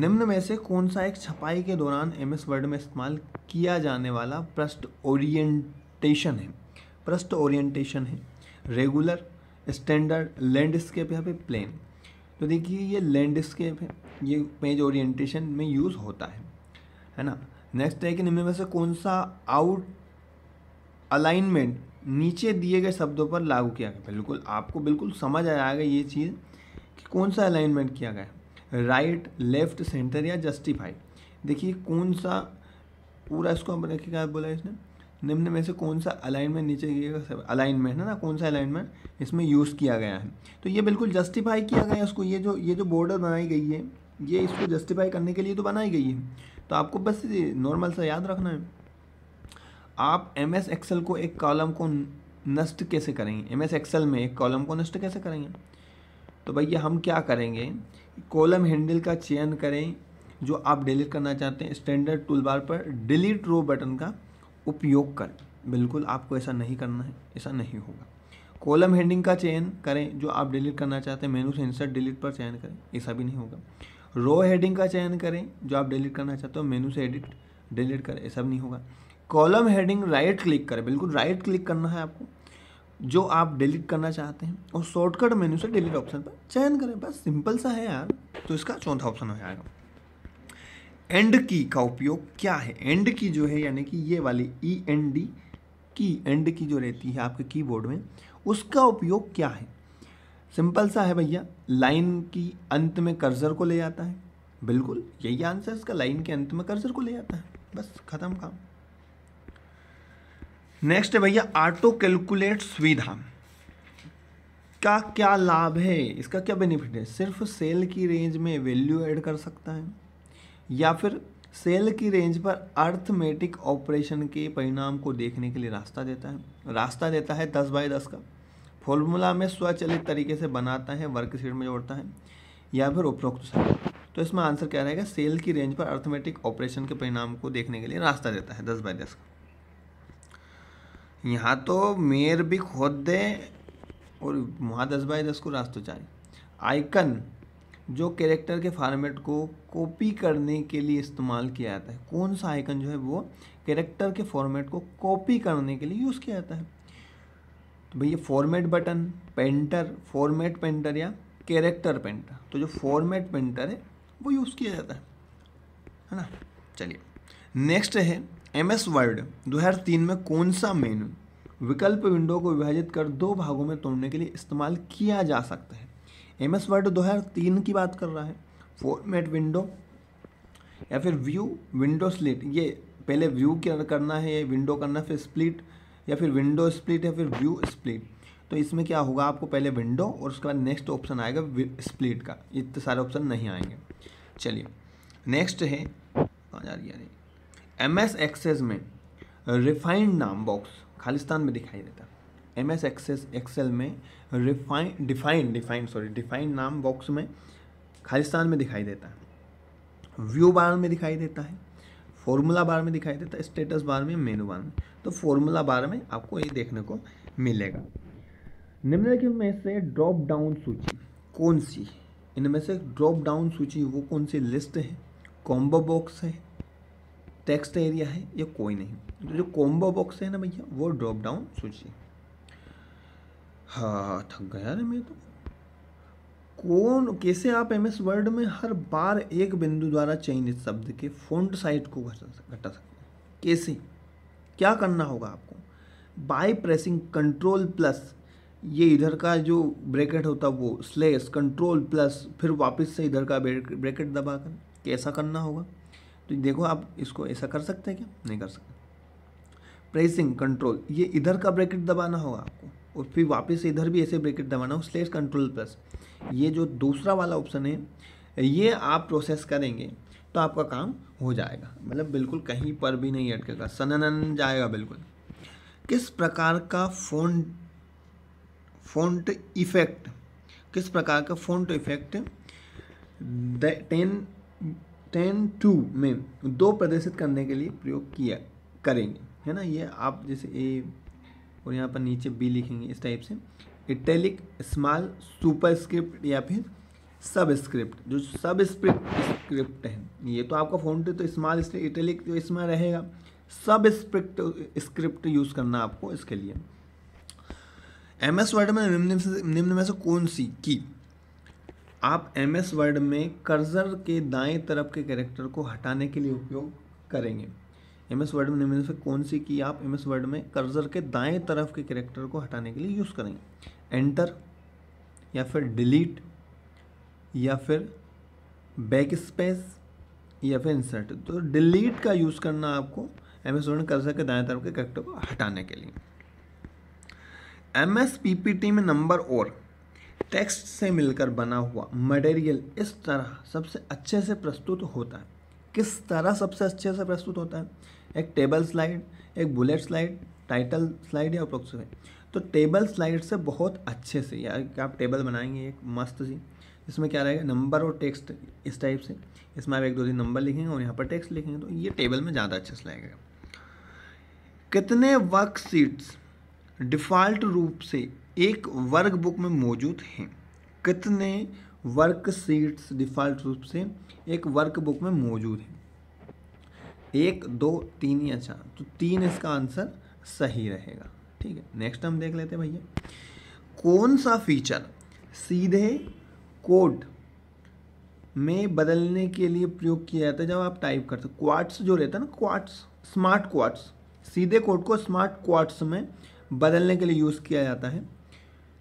A: निम्न में से कौन सा एक छपाई के दौरान एम एस वर्ड में इस्तेमाल किया जाने वाला पृष्ठ ओरिएंटेशन है पृष्ठ ओरिएंटेशन है रेगुलर स्टैंडर्ड लैंडस्केप यहाँ पे प्लेन तो देखिए ये लैंडस्केप है ये पेज ओरिएंटेशन में यूज़ होता है है ना नेक्स्ट है कि निम्न में से कौन सा आउट अलाइनमेंट नीचे दिए गए शब्दों पर लागू किया गया बिल्कुल आपको बिल्कुल समझ आ जाएगा ये चीज़ कि कौन सा अलाइनमेंट किया गया राइट लेफ्ट सेंटर या जस्टिफाई देखिए कौन सा पूरा इसको हम रखे क्या बोला इसने निम्न में से कौन सा अलाइनमेंट नीचे दिए गए अलाइनमेंट है ना कौन सा अलाइनमेंट इसमें यूज़ किया गया है तो ये बिल्कुल जस्टिफाई किया गया है उसको ये जो ये जो बॉर्डर बनाई गई है ये इसको जस्टिफाई करने के लिए तो बनाई गई है तो आपको बस नॉर्मल सा याद रखना है आप एम एस एक्सल को एक कॉलम को नष्ट कैसे करेंगे एम एस एक्सल में एक कॉलम को नष्ट कैसे करेंगे तो भैया हम क्या करेंगे कॉलम हैंडल का चयन करें जो आप डिलीट करना चाहते हैं स्टैंडर्ड टूल बार पर डिलीट रो बटन का उपयोग करें बिल्कुल आपको ऐसा नहीं करना है ऐसा नहीं होगा कॉलम हैंडिंग का चयन करें जो आप डिलीट करना चाहते हैं मेनू से इंसर्ट डिलीट पर चयन करें ऐसा भी नहीं होगा रो हेडिंग का चयन करें जो आप डिलीट करना चाहते हो मेनू से एडिट डिलीट करें ऐसा भी नहीं होगा कॉलम हेडिंग राइट क्लिक करें बिल्कुल राइट क्लिक करना है आपको जो आप डिलीट करना चाहते हैं और शॉर्टकट मेन्यू से डिलीट ऑप्शन पर चयन करें बस सिंपल सा है यार तो इसका चौथा ऑप्शन हो जाएगा एंड की का उपयोग क्या है एंड की जो है यानी कि ये वाली ई एन डी की एंड की जो रहती है आपके कीबोर्ड में उसका उपयोग क्या है सिंपल सा है भैया लाइन की अंत में कर्जर को ले जाता है बिल्कुल यही आंसर इसका लाइन के अंत में कर्जर को ले जाता है बस ख़त्म काम नेक्स्ट है भैया ऑटो कैलकुलेट सुविधा का क्या लाभ है इसका क्या बेनिफिट है सिर्फ सेल की रेंज में वैल्यू ऐड कर सकता है या फिर सेल की रेंज पर अर्थमेटिक ऑपरेशन के परिणाम को देखने के लिए रास्ता देता है रास्ता देता है दस बाय दस का फॉर्मूला में स्वचलित तरीके से बनाता है वर्कशीट में जोड़ता है या फिर उपरोक्त तो इसमें आंसर क्या रहेगा सेल की रेंज पर अर्थमेटिक ऑपरेशन के परिणाम को देखने के लिए रास्ता देता है दस बाय दस का यहाँ तो मेयर भी खोद दे और वहाँ दस बाई दस को रास्तों चाहे आइकन जो कैरेक्टर के फॉर्मेट को कॉपी करने के लिए इस्तेमाल किया जाता है कौन सा आइकन जो है वो कैरेक्टर के फॉर्मेट को कॉपी करने के लिए यूज़ किया जाता है तो भैया format button painter format painter या कैरेक्टर पेंटर तो जो फॉर्मेट पेंटर है वो यूज़ किया जाता है है ना चलिए नेक्स्ट है एम एस वर्ड दो हज़ार तीन में कौन सा मेन विकल्प विंडो को विभाजित कर दो भागों में तोड़ने के लिए इस्तेमाल किया जा सकता है एम एस वर्ड दो हज़ार तीन की बात कर रहा है फॉर्मेट विंडो या फिर व्यू विंडो स्लिट ये पहले व्यू करना है विंडो करना है फिर स्प्लिट या फिर विंडो स्प्लिट या फिर व्यू स्प्लिट तो इसमें क्या होगा आपको पहले विंडो और उसके बाद नेक्स्ट ऑप्शन आएगा स्प्लिट का इतने सारे ऑप्शन नहीं आएंगे चलिए नेक्स्ट है यार यार एम एस एक्सेस में रिफाइंड नाम बॉक्स खालिस्तान में दिखाई देता एम एस एक्सेस एक्सेल में refined defined defined sorry defined नाम बॉक्स में खालिस्तान में दिखाई देता है व्यू बार में दिखाई देता है फॉर्मूला बार में दिखाई देता है स्टेटस बार में मेनू बार में तो फॉर्मूला बार में आपको ये देखने को मिलेगा निम्नलिखित में से ड्रॉप डाउन सूची कौन सी इनमें से ड्रॉप डाउन सूची वो कौन सी लिस्ट है कॉम्बो बॉक्स है टेक्स्ट एरिया है या कोई नहीं तो जो कॉम्बो बॉक्स है ना भैया वो ड्रॉप डाउन सूची हाँ थक गया ना मैं तो कौन कैसे आप एम एस वर्ड में हर बार एक बिंदु द्वारा चयनित शब्द के फोन्ट साइज को घटा सकते हैं कैसे क्या करना होगा आपको बाय प्रेसिंग कंट्रोल प्लस ये इधर का जो ब्रैकेट होता वो स्लेस कंट्रोल प्लस फिर वापस से इधर का ब्रैकेट दबा कर कैसा करना होगा तो देखो आप इसको ऐसा कर सकते हैं क्या नहीं कर सकते प्रेसिंग कंट्रोल ये इधर का ब्रैकेट दबाना होगा आपको और फिर वापस इधर भी ऐसे ब्रैकेट दबाना हो स्लेस कंट्रोल प्लस ये जो दूसरा वाला ऑप्शन है ये आप प्रोसेस करेंगे तो आपका काम हो जाएगा मतलब बिल्कुल कहीं पर भी नहीं अटकेगा सनन जाएगा बिल्कुल किस प्रकार का फोन फोन्ट इफेक्ट किस प्रकार का font effect ten ten two में दो प्रदर्शित करने के लिए प्रयोग किया करेंगे है ना ये आप जैसे ए और यहाँ पर नीचे बी लिखेंगे इस टाइप से इटैलिक स्मॉल सुपर स्क्रिप्ट या फिर सब स्क्रिप्ट जो सब स्क्रिप्ट स्क्रिप्ट है ये तो आपका फोन तो स्मॉल इटैलिक जो इसमें रहेगा सब स्क्रिप्ट स्क्रिप्ट यूज़ करना आपको इसके लिए एम एस वर्ड में निम्न निम्न में से कौन सी की आप एम एस वर्ड में कर्जर के दाएं तरफ के कैरेक्टर को हटाने के लिए उपयोग करेंगे एम एस वर्ड में निम्न से कौन सी की आप एम एस वर्ड में कर्जर के दाएं तरफ के कैरेक्टर को हटाने के लिए यूज़ करेंगे एंटर या फिर डिलीट या फिर बैक स्पेस या फिर इंसर्ट तो डिलीट का यूज़ करना आपको एम एस वर्ड कर्जर के दाएं तरफ के कैरेक्टर को हटाने के लिए M S P P T में नंबर और टेक्स्ट से मिलकर बना हुआ मटेरियल इस तरह सबसे अच्छे से प्रस्तुत होता है किस तरह सबसे अच्छे से प्रस्तुत होता है एक टेबल स्लाइड एक बुलेट स्लाइड टाइटल स्लाइड या अप्रोक्सीमेट तो टेबल स्लाइड से बहुत अच्छे से यार आप टेबल बनाएंगे एक मस्त सी इसमें क्या रहेगा नंबर और टेक्स्ट इस टाइप से इसमें आप एक दो दिन नंबर लिखेंगे और यहाँ पर टेक्स्ट लिखेंगे तो ये टेबल में ज़्यादा अच्छे से लगेगा कितने वर्कशीट्स डिफ़ॉल्ट रूप से एक वर्क बुक में मौजूद हैं कितने वर्क सीट्स डिफ़ॉल्ट रूप से एक वर्क बुक में मौजूद हैं एक दो तीन या चार तो तीन इसका आंसर सही रहेगा ठीक है नेक्स्ट हम देख लेते हैं भैया कौन सा फीचर सीधे कोड में बदलने के लिए प्रयोग किया जाता है जब आप टाइप करते क्वाट्स जो रहता है ना क्वाट्स स्मार्ट क्वाट्स सीधे कोड को स्मार्ट क्वाट्स में बदलने के लिए यूज़ किया जाता है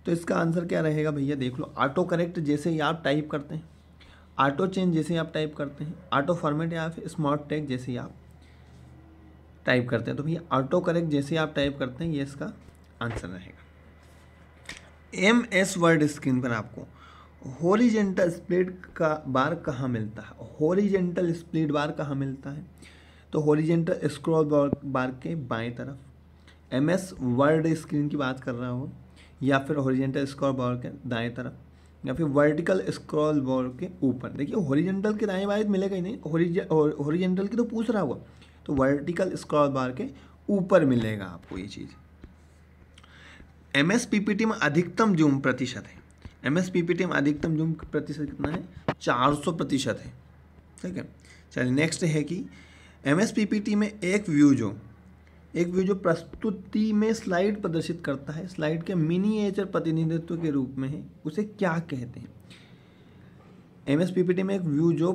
A: तो इसका आंसर क्या रहेगा भैया देख लो ऑटो करेक्ट जैसे ही आप टाइप करते हैं ऑटो चेंज जैसे ही आप टाइप करते हैं ऑटो फॉर्मेट या फिर स्मार्ट टैग जैसे ही आप टाइप करते हैं तो भैया ऑटो करेक्ट जैसे ही आप टाइप करते हैं ये इसका आंसर रहेगा एम एस वर्ड स्क्रीन पर आपको होरिजेंटल स्प्लिट का बार कहाँ मिलता है होरिजेंटल स्प्लिट बार कहाँ मिलता है तो होरिजेंटल स्क्रॉल बार के बाएं तरफ एम एस वर्ड स्क्रीन की बात कर रहा हूँ या फिर हॉरिजेंटल स्क्रॉल बार के दाएं तरफ या फिर वर्टिकल स्क्रॉल बार के ऊपर देखिए हॉरिजेंटल के दाएं बाएं मिलेगा ही नहीं हॉरिजेंटल की तो पूछ रहा हुआ तो वर्टिकल स्क्रॉल बार के ऊपर मिलेगा आपको ये चीज़ M S P P T में अधिकतम जूम प्रतिशत है M S P P T में अधिकतम जूम प्रतिशत कितना है चार सौ प्रतिशत है ठीक है चलिए नेक्स्ट है कि M S P P T में एक व्यू जो एक वीडियो प्रस्तुति में स्लाइड प्रदर्शित करता है स्लाइड के मिनीएचर प्रतिनिधित्व के रूप में है उसे क्या कहते हैं एम एस में एक व्यू जो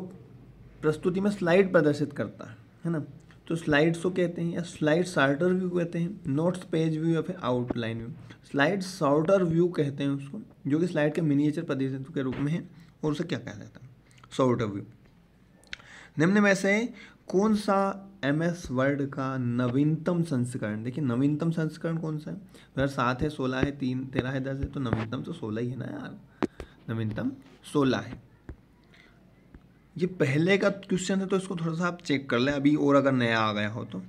A: प्रस्तुति में स्लाइड प्रदर्शित करता है है ना तो स्लाइड शो कहते हैं या स्लाइड शार्टर व्यू कहते हैं नोट्स पेज व्यू या फिर outline view slide sorter view कहते हैं उसको जो कि स्लाइड के मिनिएचर प्रतिनिधित्व के रूप में है और उसे क्या कहा जाता है शॉर्टर व्यू निम्न में से कौन सा एम एस वर्ड का नवीनतम संस्करण देखिए नवीनतम संस्करण कौन सा है मेरा सात है सोलह है तीन तेरह है दस है तो नवीनतम तो सोलह ही है ना यार नवीनतम सोलह है ये पहले का क्वेश्चन है तो इसको थोड़ा सा आप चेक कर लें अभी और अगर नया आ गया हो तो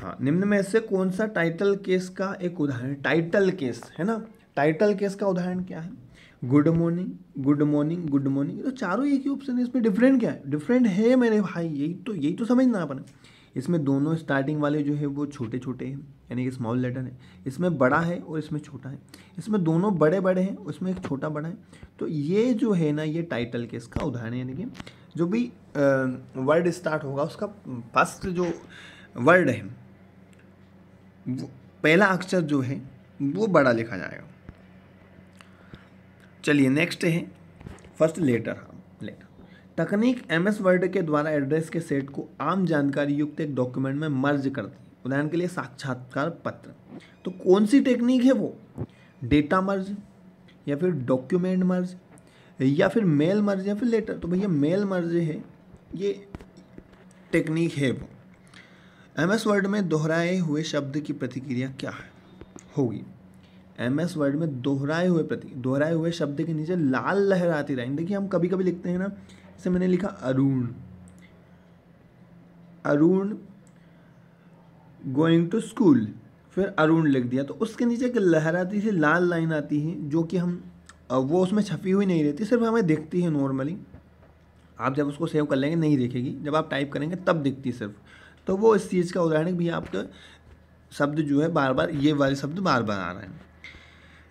A: हाँ निम्न में से कौन सा टाइटल केस का एक उदाहरण टाइटल केस है ना टाइटल केस का उदाहरण क्या है good morning good morning good morning तो चारों एक ही ऑप्शन है इसमें डिफरेंट क्या है डिफरेंट है मेरे भाई यही तो यही तो समझना अपन इसमें दोनों स्टार्टिंग वाले जो है वो छोटे छोटे हैं यानी कि स्मॉल लेटर है इसमें बड़ा है और इसमें छोटा है इसमें दोनों बड़े बड़े हैं उसमें एक छोटा बड़ा है तो ये जो है ना ये टाइटल के इसका उदाहरण है यानी कि जो भी वर्ड स्टार्ट होगा उसका फर्स्ट जो वर्ड है पहला अक्षर जो है वो बड़ा लिखा जाएगा चलिए नेक्स्ट है फर्स्ट लेटर हम लेटर तकनीक एम एस वर्ड के द्वारा एड्रेस के सेट को आम जानकारी युक्त एक डॉक्यूमेंट में मर्ज करती है उदाहरण के लिए साक्षात्कार पत्र तो कौन सी टेक्निक है वो डेटा मर्ज या फिर डॉक्यूमेंट मर्ज या फिर मेल मर्ज या फिर लेटर तो भैया मेल मर्ज है ये टेक्निक है वो एम एस वर्ड में दोहराए हुए शब्द की प्रतिक्रिया क्या है होगी एम एस वर्ड में दोहराए हुए प्रति दोहराए हुए शब्द के नीचे लाल लहराती लाइन देखिए हम कभी कभी लिखते हैं ना इसे मैंने लिखा Arun Arun going to school फिर अरुण लिख दिया तो उसके नीचे एक लहराती सी लाल लाइन आती है जो कि हम वो उसमें छपी हुई नहीं रहती सिर्फ हमें दिखती है नॉर्मली आप जब उसको सेव कर लेंगे नहीं देखेगी जब आप टाइप करेंगे तब दिखती सिर्फ तो वो इस चीज़ का उदाहरण भी आपके शब्द जो है बार बार ये वाले शब्द बार बार आ रहे हैं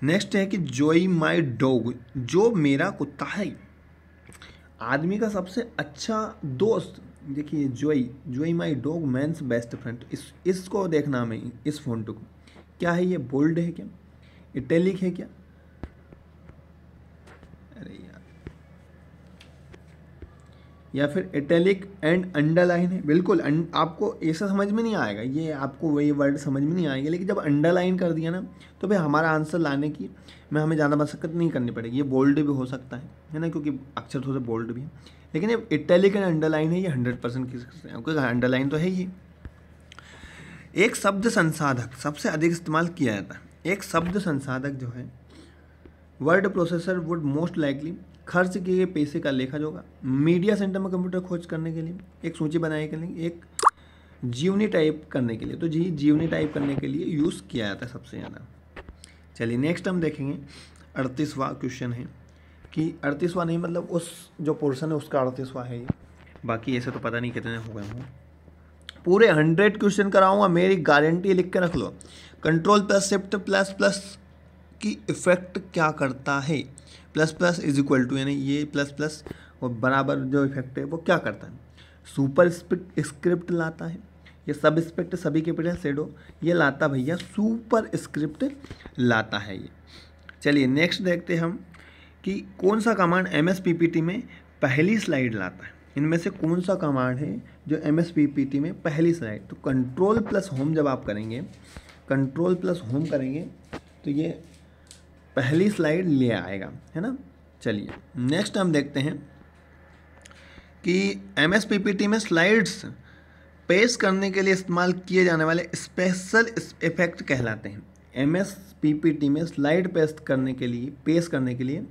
A: नेक्स्ट है कि जोई माई डोग जो मेरा कुत्ता है आदमी का सबसे अच्छा दोस्त देखिए Joey Joey my dog man's best friend इस इसको देखना हमें इस फोन को क्या है ये बोल्ड है क्या इटैलिक है क्या या फिर इटैलिक एंड अंडरलाइन है बिल्कुल आपको ऐसा समझ में नहीं आएगा ये आपको वही वर्ड समझ में नहीं आएंगे लेकिन जब अंडरलाइन कर दिया ना तो भाई हमारा आंसर लाने की मैं हमें ज़्यादा मशक्क़त नहीं करनी पड़ेगी ये बोल्ड भी हो सकता है है ना क्योंकि अक्षर थोड़े बोल्ड भी है लेकिन ये इटैलिक एंड अंडरलाइन है ये हंड्रेड परसेंट कह सकते हैं क्योंकि अंडरलाइन तो है ही एक शब्द संसाधक सबसे अधिक इस्तेमाल किया जाता है एक शब्द संसाधक जो है word processor would most likely खर्च किए गए पैसे का लेखा जोगा मीडिया सेंटर में कंप्यूटर खोज करने के लिए एक सूची बनाने के लिए एक जीवनी टाइप करने के लिए तो जी जीवनी टाइप करने के लिए यूज़ किया जाता है सबसे ज़्यादा चलिए नेक्स्ट हम देखेंगे अड़तीसवा क्वेश्चन है कि अड़तीसवा नहीं मतलब उस जो पोर्सन है उसका अड़तीसवा है ये बाकी ऐसे तो पता नहीं कितने हो गए हूँ पूरे हंड्रेड क्वेश्चन कराऊंगा मेरी गारंटी लिख के रख लो control plus shift plus plus की इफ़ेक्ट क्या करता है plus plus is equal to यानी ये प्लस प्लस और बराबर जो इफेक्ट है वो क्या करता है सुपर स्पिक्ट स्क्रिप्ट लाता है ये सब स्पिक्ट सभी के कैपिटल सेडो ये लाता भैया सुपर स्क्रिप्ट लाता है ये चलिए नेक्स्ट देखते हैं हम कि कौन सा command M S P P T में पहली स्लाइड लाता है इनमें से कौन सा कमांड है जो M S P P T में पहली स्लाइड तो कंट्रोल प्लस होम जब आप करेंगे कंट्रोल प्लस होम करेंगे तो ये पहली स्लाइड ले आएगा है ना चलिए नेक्स्ट हम देखते हैं कि M S P P T में स्लाइड्स पेश करने के लिए इस्तेमाल किए जाने वाले स्पेशल इफेक्ट कहलाते हैं M S P P T में स्लाइड पेश करने के लिए पेश करने के लिए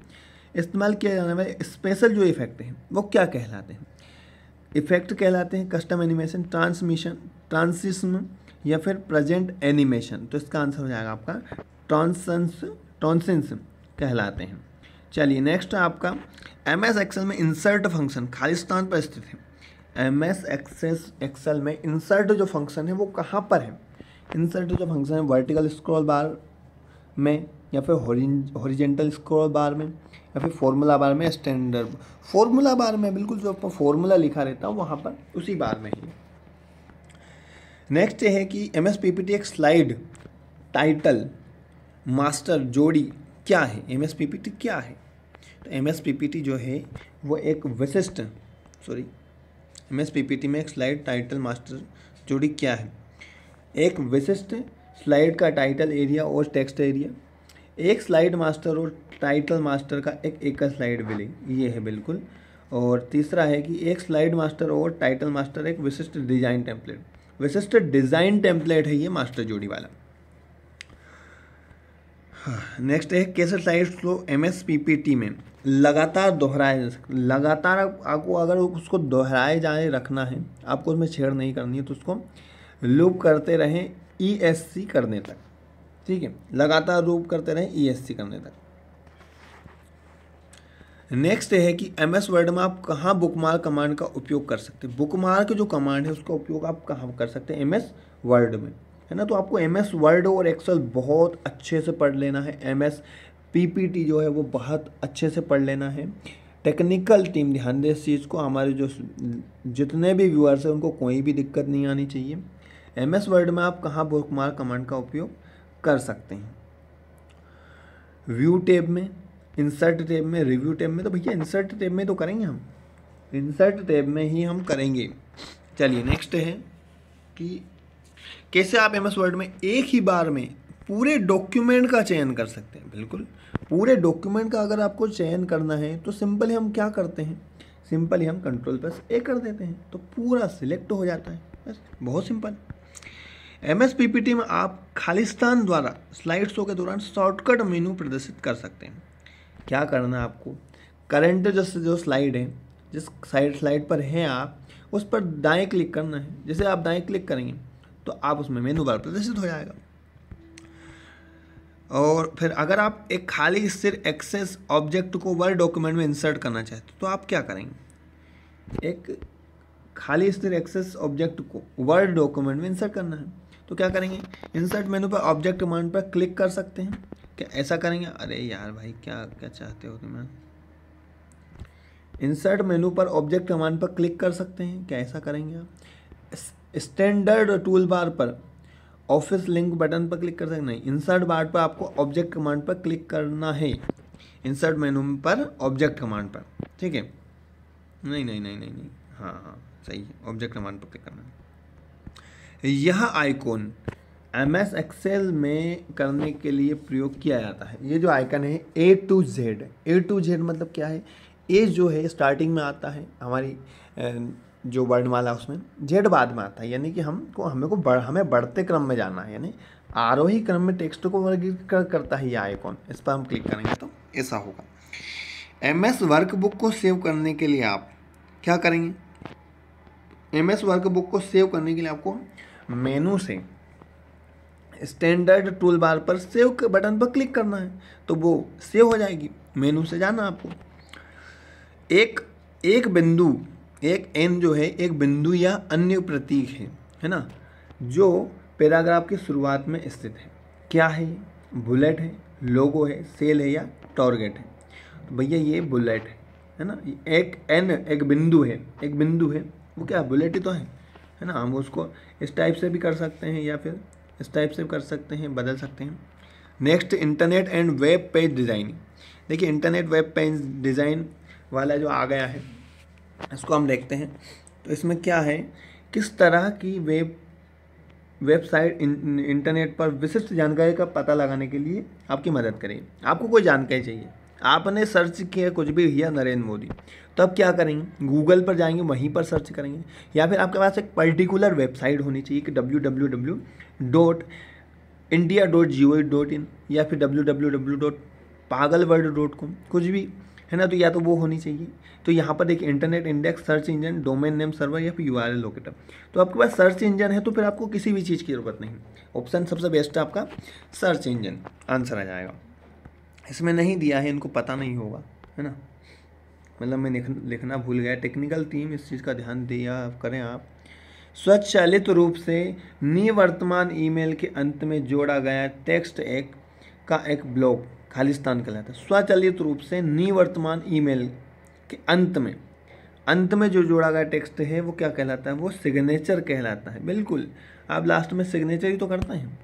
A: इस्तेमाल किए जाने वाले स्पेशल जो इफेक्ट हैं वो क्या कहलाते हैं इफेक्ट कहलाते हैं कस्टम एनिमेशन ट्रांसमिशन ट्रांसिस्म या फिर प्रेजेंट एनिमेशन तो इसका आंसर हो जाएगा आपका ट्रांसंस टॉन्सेंस कहलाते हैं चलिए नेक्स्ट आपका एम एस एक्सेल में इंसर्ट फंक्शन खालिस्तान पर स्थित है एम एस एक्सेस एक्सेल में इंसर्ट जो फंक्शन है वो कहाँ पर है इंसर्ट जो फंक्शन है वर्टिकल स्क्रॉल बार में या फिर हॉरिजेंटल स्क्रॉल बार में या फिर फॉर्मूला बार में स्टैंडर्ड फॉर्मूला बार में बिल्कुल जो आपका फॉर्मूला लिखा रहता है वहाँ पर उसी बार में ही नेक्स्ट है कि M S P P T एक स्लाइड टाइटल मास्टर जोड़ी क्या है M S P P T क्या है तो M S P P T जो है वो एक विशिष्ट sorry M S P P T में एक स्लाइड टाइटल मास्टर जोड़ी क्या है एक विशिष्ट स्लाइड का टाइटल एरिया और टेक्स्ट एरिया एक स्लाइड मास्टर और टाइटल मास्टर का एक एकल स्लाइड बिलिंग ये है बिल्कुल और तीसरा है कि एक स्लाइड मास्टर और टाइटल मास्टर एक विशिष्ट डिज़ाइन टेम्पलेट विशिष्ट डिज़ाइन टेम्पलेट है ये मास्टर जोड़ी वाला हाँ नेक्स्ट है केसर side flow M S P P T में लगातार दोहराए जा सकते लगातार आपको अगर उसको दोहराए जाए रखना है आपको उसमें छेड़ नहीं करनी है तो उसको लूप करते रहें ई एस सी करने तक ठीक है लगातार लूप करते रहें ई एस सी करने तक नेक्स्ट है कि एम एस वर्ड में आप कहाँ बुकमार्क कमांड का उपयोग कर सकते हैं के जो कमांड है उसका उपयोग आप कहाँ कर सकते हैं एम एस वर्ड में है ना तो आपको एम एस वर्ड और एक्सेल बहुत अच्छे से पढ़ लेना है M S P P T जो है वो बहुत अच्छे से पढ़ लेना है टेक्निकल टीम ध्यान दे इस चीज़ को हमारे जो जितने भी व्यूअर्स हैं उनको कोई भी दिक्कत नहीं आनी चाहिए एम एस वर्ड में आप कहाँ बुक कमांड का उपयोग कर सकते हैं व्यू टेब में इंसर्ट टेब में रिव्यू टेब में तो भैया इंसर्ट टेब में तो करेंगे हम इंसर्ट टेब में ही हम करेंगे चलिए नेक्स्ट है कि कैसे आप एम एस वर्ड में एक ही बार में पूरे डॉक्यूमेंट का चयन कर सकते हैं बिल्कुल पूरे डॉक्यूमेंट का अगर आपको चयन करना है तो सिंपल हम क्या करते हैं सिंपल हम कंट्रोल प्लस ए कर देते हैं तो पूरा सिलेक्ट हो जाता है बस बहुत simple M S P P T में आप खालिस्तान द्वारा स्लाइड शो के दौरान शॉर्टकट मेनू प्रदर्शित कर सकते हैं क्या करना है आपको करंट जैसे जो स्लाइड है जिस साइड स्लाइड पर हैं आप उस पर दाएं क्लिक करना है जैसे आप दाएं क्लिक करेंगे तो आप उसमें मेनू बार प्रदर्शित तो हो जाएगा और फिर अगर आप एक खाली स्थिर एक्सेस ऑब्जेक्ट को वर्ड डॉक्यूमेंट में इंसर्ट करना चाहते हो तो आप क्या करेंगे एक खाली स्थिर एक्सेस ऑब्जेक्ट को वर्ड डॉक्यूमेंट में इंसर्ट करना है तो क्या करेंगे इंसर्ट मेनू पर ऑब्जेक्ट कमांड पर क्लिक कर सकते हैं क्या ऐसा करेंगे अरे यार भाई क्या क्या चाहते हो तुम्हें इंसर्ट मेनू पर ऑब्जेक्ट कमांड पर क्लिक कर सकते हैं क्या ऐसा करेंगे आप स्टैंडर्ड टूल बार पर ऑफिस लिंक बटन पर क्लिक कर सकते हैं इंसर्ट बार पर आपको ऑब्जेक्ट कमांड पर क्लिक करना है इंसर्ट मेनू पर ऑब्जेक्ट कमांड पर ठीक है नहीं नहीं नहीं नहीं नहीं हाँ हाँ सही है ऑब्जेक्ट कमांड पर क्लिक करना है यह आइकॉन एम एस एक्सेल में करने के लिए प्रयोग किया जाता है ये जो आइकन है A to Z A to Z मतलब क्या है ए जो है स्टार्टिंग में आता है हमारी जो वर्णमाला उसमें जेड बाद में आता है यानी कि हमको हमें को बढ़ हमें बढ़ते क्रम में जाना है यानी आरोही क्रम में टेक्स्ट को वर्गीकृत कर, करता है यह आइकॉन इस पर हम क्लिक करेंगे तो ऐसा होगा एम एस वर्कबुक को सेव करने के लिए आप क्या करेंगे एम एस वर्कबुक को सेव करने के लिए आपको मेनू से स्टैंडर्ड टूल बार पर सेव के बटन पर क्लिक करना है तो वो सेव हो जाएगी मेनू से जाना आपको एक एक बिंदु एक एन जो है एक बिंदु या अन्य प्रतीक है है ना जो पैराग्राफ की शुरुआत में स्थित है क्या है ये बुलेट है लोगो है सेल है या टारगेट है तो भैया ये बुलेट है है ना एक एन एक बिंदु है एक बिंदु है वो क्या बुलेट ही तो है है ना हम उसको इस टाइप से भी कर सकते हैं या फिर इस टाइप से कर सकते हैं बदल सकते हैं next internet and web page designing देखिए इंटरनेट वेब पेज डिज़ाइन वाला जो आ गया है इसको हम देखते हैं तो इसमें क्या है किस तरह की वेब वेबसाइट इंटरनेट पर विशिष्ट जानकारी का पता लगाने के लिए आपकी मदद करेगी आपको कोई जानकारी चाहिए आपने सर्च किया कुछ भी भैया नरेंद्र मोदी तो अब क्या करेंगे गूगल पर जाएंगे वहीं पर सर्च करेंगे या फिर आपके पास एक पर्टिकुलर वेबसाइट होनी चाहिए कि W W W dot India dot G O dot in या फिर डब्ल्यू डब्ल्यू डब्ल्यू डॉट पागल वर्ल्ड डॉट कॉम कुछ भी है ना तो या तो वो होनी चाहिए तो यहाँ पर एक internet index search engine domain name server या फिर यू आर लोकेटर तो आपके पास सर्च इंजन है तो फिर आपको किसी भी चीज़ की ज़रूरत नहीं ऑप्शन सबसे बेस्ट है आपका सर्च इंजन आंसर आ जाएगा इसमें नहीं दिया है इनको पता नहीं होगा है ना मतलब मैं लिखना भूल गया टेक्निकल टीम इस चीज़ का ध्यान दिया करें आप स्वचालित रूप से निवर्तमान ईमेल के अंत में जोड़ा गया टेक्स्ट एक का एक ब्लॉक खालिस्तान कहलाता है स्वचालित रूप से निवर्तमान ईमेल के अंत में अंत में जो जोड़ा गया टेक्स्ट है वो क्या कहलाता है वो सिग्नेचर कहलाता है बिल्कुल आप लास्ट में सिग्नेचर ही तो करते हैं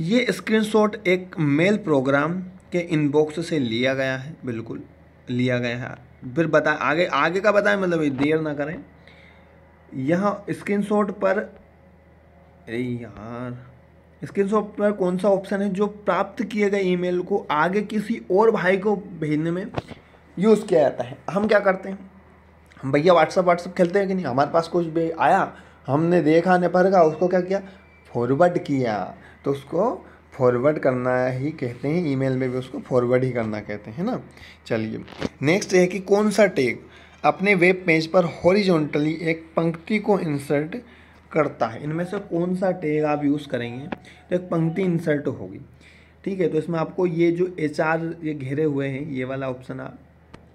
A: ये स्क्रीनशॉट एक मेल प्रोग्राम के इनबॉक्स से लिया गया है बिल्कुल लिया गया है फिर बता आगे आगे का बताएं मतलब देर ना करें यहाँ स्क्रीनशॉट पर अरे यार स्क्रीन शॉट पर कौन सा ऑप्शन है जो प्राप्त किए गए ईमेल को आगे किसी और भाई को भेजने में यूज़ किया जाता है हम क्या करते हैं हम भैया व्हाट्सअप व्हाट्सअप खेलते हैं कि नहीं हमारे पास कुछ भी आया हमने देखा ने पढ़ा उसको क्या किया फॉरवर्ड किया तो उसको फॉरवर्ड करना ही कहते हैं ईमेल में भी उसको फॉरवर्ड ही करना कहते हैं ना चलिए नेक्स्ट है कि कौन सा टेक अपने वेब पेज पर हॉरिजॉन्टली एक पंक्ति को इंसर्ट करता है इनमें से कौन सा टैग आप यूज़ करेंगे तो एक पंक्ति इंसर्ट होगी ठीक है तो इसमें आपको ये जो एच ये घेरे हुए हैं ये वाला ऑप्शन आप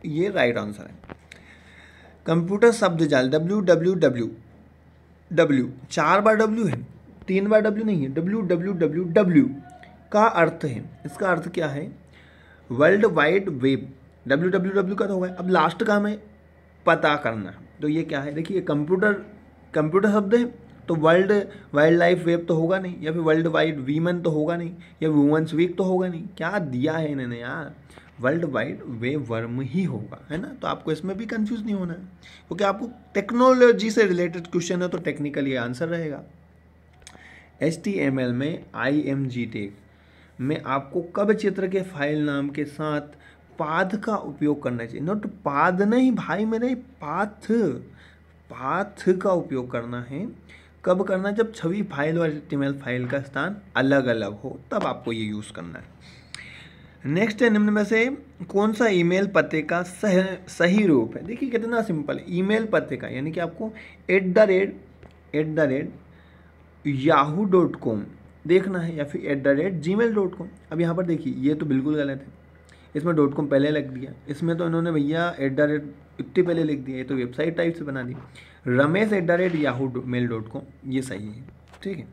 A: ये राइट आंसर है कंप्यूटर शब्द जाल डब्ल्यू डब्ल्यू डब्ल्यू डब्ल्यू चार बार डब्ल्यू है तीन बार डब्ल्यू नहीं है डब्ल्यू डब्ल्यू डब्ल्यू डब्ल्यू का अर्थ है इसका अर्थ क्या है world wide web W W W का तो होगा अब लास्ट का हमें पता करना है तो ये क्या है देखिए कंप्यूटर कंप्यूटर शब्द है तो वर्ल्ड वाइल्ड लाइफ वेब तो होगा नहीं या फिर वर्ल्ड वाइड वीमेन तो होगा नहीं या वुमेंस वीक तो होगा नहीं क्या दिया है इन्होंने यार वर्ल्ड वाइड वे वर्म ही होगा है ना तो आपको इसमें भी कंफ्यूज नहीं होना है क्योंकि आपको टेक्नोलॉजी से रिलेटेड क्वेश्चन है तो टेक्निकली आंसर रहेगा एल में आई एम जी टेक में आपको कब चित्र के फाइल नाम के साथ पाथ का उपयोग करना चाहिए नॉट पाद नहीं भाई मेरे पाथ पाथ का उपयोग करना है कब करना है जब छवि फाइल और एच फाइल का स्थान अलग अलग हो तब आपको ये यूज़ करना है नेक्स्ट है निम्न में से कौन सा ईमेल पते का सह सही रूप है देखिए कितना सिंपल ईमेल पते का यानी कि आपको at the rate at the rate Yahoo dot com देखना है या फिर at the rate Gmail dot com अब यहाँ पर देखिए ये तो बिल्कुल गलत है इसमें डॉट कॉम पहले लिख दिया इसमें तो इन्होंने भैया एट द रेट इतने पहले लिख दिया ये तो वेबसाइट टाइप से बना दी Ramesh at the rate Yahoo mail dot com ये सही है ठीक है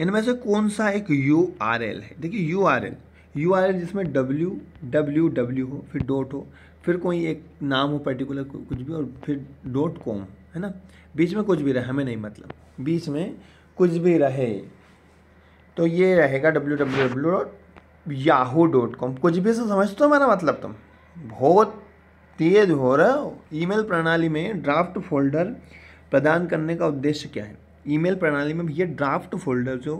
A: इनमें से कौन सा एक यू आर एल है देखिए U R L U R L जिसमें डब्ल्यू डब्ल्यू डब्ल्यू हो फिर डॉट हो फिर कोई एक नाम हो पर्टिकुलर कुछ भी और फिर डॉट कॉम है ना बीच में कुछ भी रहे हमें नहीं मतलब बीच में कुछ भी रहे तो ये रहेगा W W W dot Yahoo dot com कुछ भी से समझते हो तो मेरा मतलब तुम बहुत तेज हो रहा हो ईमेल प्रणाली में ड्राफ्ट फोल्डर प्रदान करने का उद्देश्य क्या है ईमेल प्रणाली में भैया ड्राफ्ट फोल्डर जो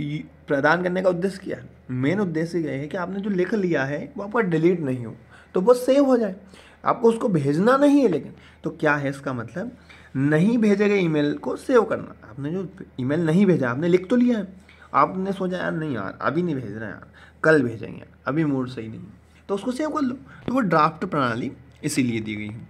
A: प्रदान करने का उद्देश्य क्या है मेन उद्देश्य यह है कि आपने जो लिख लिया है वो आपका डिलीट नहीं हो तो वो सेव हो जाए आपको उसको भेजना नहीं है लेकिन तो क्या है इसका मतलब नहीं भेजे गए ईमेल को सेव करना आपने जो ईमेल नहीं भेजा आपने लिख तो लिया है आपने सोचा यार नहीं यार अभी नहीं भेज रहे यार कल भेजेंगे यार अभी मूड सही नहीं तो उसको सेव कर लो तो वो ड्राफ्ट प्रणाली इसीलिए दी गई है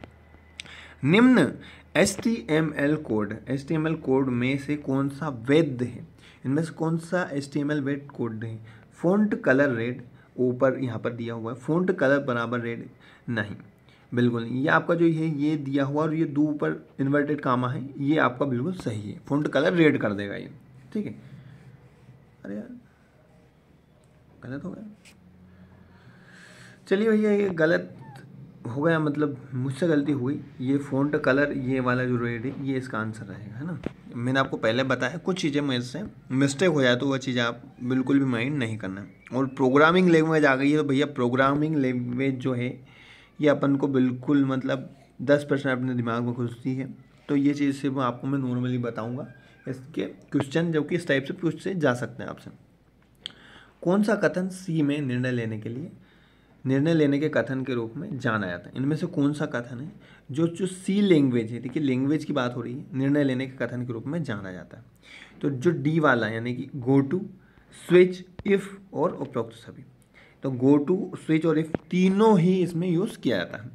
A: निम्न S T M L code S T M L code में से कौन सा वैध है इनमें से कौन सा एस टी एम एल वैध कोड है फ़ॉन्ट कलर रेड ऊपर यहाँ पर दिया हुआ है फ़ॉन्ट कलर बराबर रेड नहीं बिल्कुल नहीं ये आपका जो है ये दिया हुआ और ये दो ऊपर इन्वर्टेड कामा है ये आपका बिल्कुल सही है फ़ॉन्ट कलर रेड कर देगा ये ठीक है अरे यार गलत हो गया चलिए भैया ये गलत हो गया मतलब मुझसे गलती हुई ये का कलर ये वाला जो रेड है ये इसका आंसर रहेगा है ना मैंने आपको पहले बताया कुछ चीज़ें से मिस्टेक हो जाए तो वह चीज़ आप बिल्कुल भी माइंड नहीं करना और प्रोग्रामिंग लैंग्वेज आ गई है तो भैया प्रोग्रामिंग लैंग्वेज जो है ये अपन को बिल्कुल मतलब दस परसेंट अपने दिमाग में घुसती है तो ये चीज़ सिर्फ आपको मैं नॉर्मली बताऊँगा इसके क्वेश्चन जो कि इस टाइप से पूछे जा सकते हैं आपसे कौन सा कथन सी में निर्णय लेने के लिए निर्णय लेने के कथन के रूप में जाना जाता है इनमें से कौन सा कथन है जो जो सी लैंग्वेज है देखिए लैंग्वेज की बात हो रही है निर्णय लेने के कथन के रूप में जाना जाता है तो जो डी वाला यानी कि गो टू स्विच इफ़ और उपरोक्त सभी तो गो टू स्विच और इफ़ तीनों ही इसमें यूज़ किया जाता है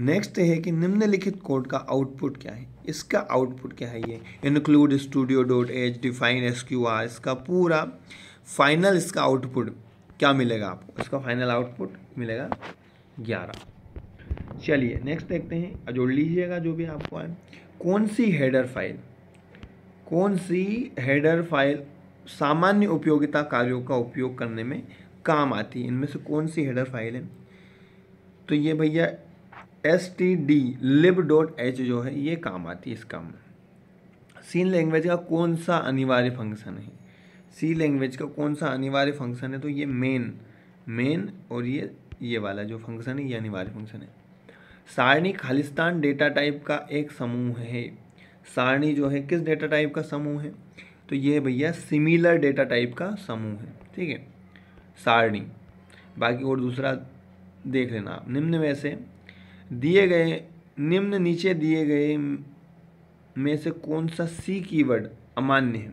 A: नेक्स्ट है कि निम्नलिखित कोड का आउटपुट क्या है इसका आउटपुट क्या है ये include studio dot H define S Q R इसका पूरा फाइनल इसका आउटपुट क्या मिलेगा आपको इसका फाइनल आउटपुट मिलेगा ग्यारह चलिए नेक्स्ट देखते हैं जोड़ लीजिएगा जो भी आपको आए कौन सी हेडर फाइल कौन सी हेडर फाइल सामान्य उपयोगिता कार्यों का उपयोग करने में काम आती है इनमें से कौन सी हेडर फाइल है तो ये भैया S T D lib dot H जो है ये काम आती है इस काम में सी लैंग्वेज का कौन सा अनिवार्य फंक्शन है सी लैंग्वेज का कौन सा अनिवार्य फंक्शन है तो ये मेन मेन और ये ये वाला जो फंक्शन है ये अनिवार्य फंक्शन है सारणी खालिस्तान डेटा टाइप का एक समूह है सारणी जो है किस डेटा टाइप का समूह है तो ये भैया सिमिलर डेटा टाइप का समूह है ठीक है सारणी बाकी और दूसरा देख लेना आप निम्न में से दिए गए निम्न नीचे दिए गए में से कौन सा सी कीवर्ड अमान्य है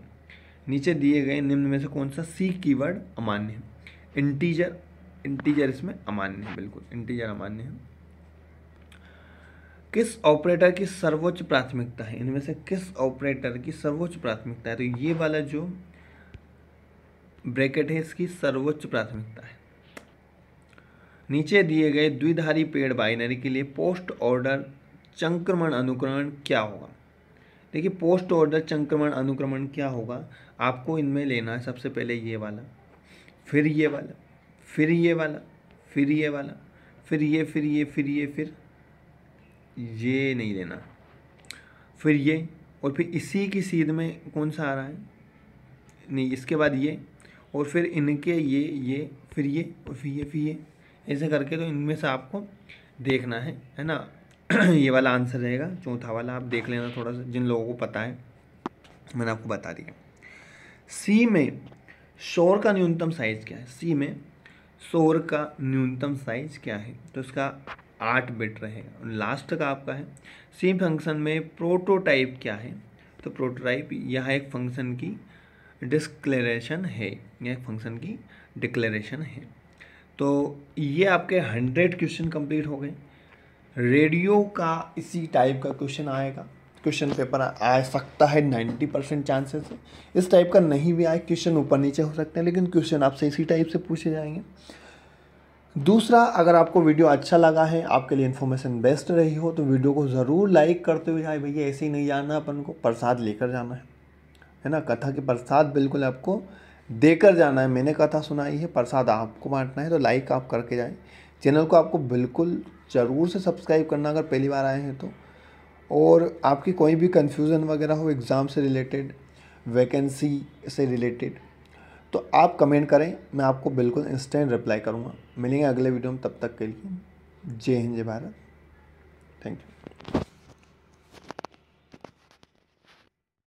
A: नीचे दिए गए निम्न में से कौन सा सी कीवर्ड अमान्य है इंटीजर इंटीजर इसमें अमान्य है बिल्कुल इंटीजर अमान्य है किस ऑपरेटर की सर्वोच्च प्राथमिकता है इनमें से किस ऑपरेटर की सर्वोच्च प्राथमिकता है तो ये वाला जो ब्रैकेट है इसकी सर्वोच्च प्राथमिकता है नीचे दिए गए द्विधारी पेड़ बाइनरी के लिए पोस्ट ऑर्डर चंक्रमण अनुक्रमण क्या होगा देखिए पोस्ट ऑर्डर चंक्रमण अनुक्रमण क्या होगा आपको इनमें लेना है सबसे पहले ये वाला फिर ये वाला फिर ये वाला फिर ये वाला फिर ये फिर ये फिर ये फिर ये नहीं लेना फिर ये और फिर इसी की सीध में कौन सा आ रहा है नहीं इसके बाद ये और फिर इनके ये ये फिर ये और फिर ये फिर ये ऐसे करके तो इनमें से आपको देखना है है ना ये वाला आंसर रहेगा चौथा वाला आप देख लेना थोड़ा सा जिन लोगों को पता है मैंने आपको बता दिया सी में शोर का न्यूनतम साइज क्या है सी में शोर का न्यूनतम साइज क्या है तो इसका आठ बिट रहेगा लास्ट का आपका है सी फंक्शन में प्रोटोटाइप क्या है तो प्रोटोटाइप यह एक फंक्शन की डिस्क्लेरेशन है यह एक फंक्शन की डिक्लेरेशन है तो ये आपके हंड्रेड क्वेश्चन कंप्लीट हो गए रेडियो का इसी टाइप का क्वेश्चन आएगा क्वेश्चन पेपर आ सकता है नाइन्टी परसेंट चांसेस है इस टाइप का नहीं भी आए क्वेश्चन ऊपर नीचे हो सकते हैं लेकिन क्वेश्चन आपसे इसी टाइप से पूछे जाएंगे दूसरा अगर आपको वीडियो अच्छा लगा है आपके लिए इन्फॉर्मेशन बेस्ट रही हो तो वीडियो को ज़रूर लाइक करते हुए जाए भैया ऐसे ही नहीं जाना अपन को प्रसाद लेकर जाना है है ना कथा के प्रसाद बिल्कुल आपको देकर जाना है मैंने कथा सुनाई है प्रसाद आपको बांटना है तो लाइक आप करके जाएं चैनल को आपको बिल्कुल ज़रूर से सब्सक्राइब करना अगर पहली बार आए हैं तो और आपकी कोई भी कन्फ्यूज़न वगैरह हो एग्ज़ाम से रिलेटेड वैकेंसी से रिलेटेड तो आप कमेंट करें मैं आपको बिल्कुल इंस्टेंट रिप्लाई करूँगा मिलेंगे अगले वीडियो में तब तक के लिए जय हिंद जय भारत थैंक यू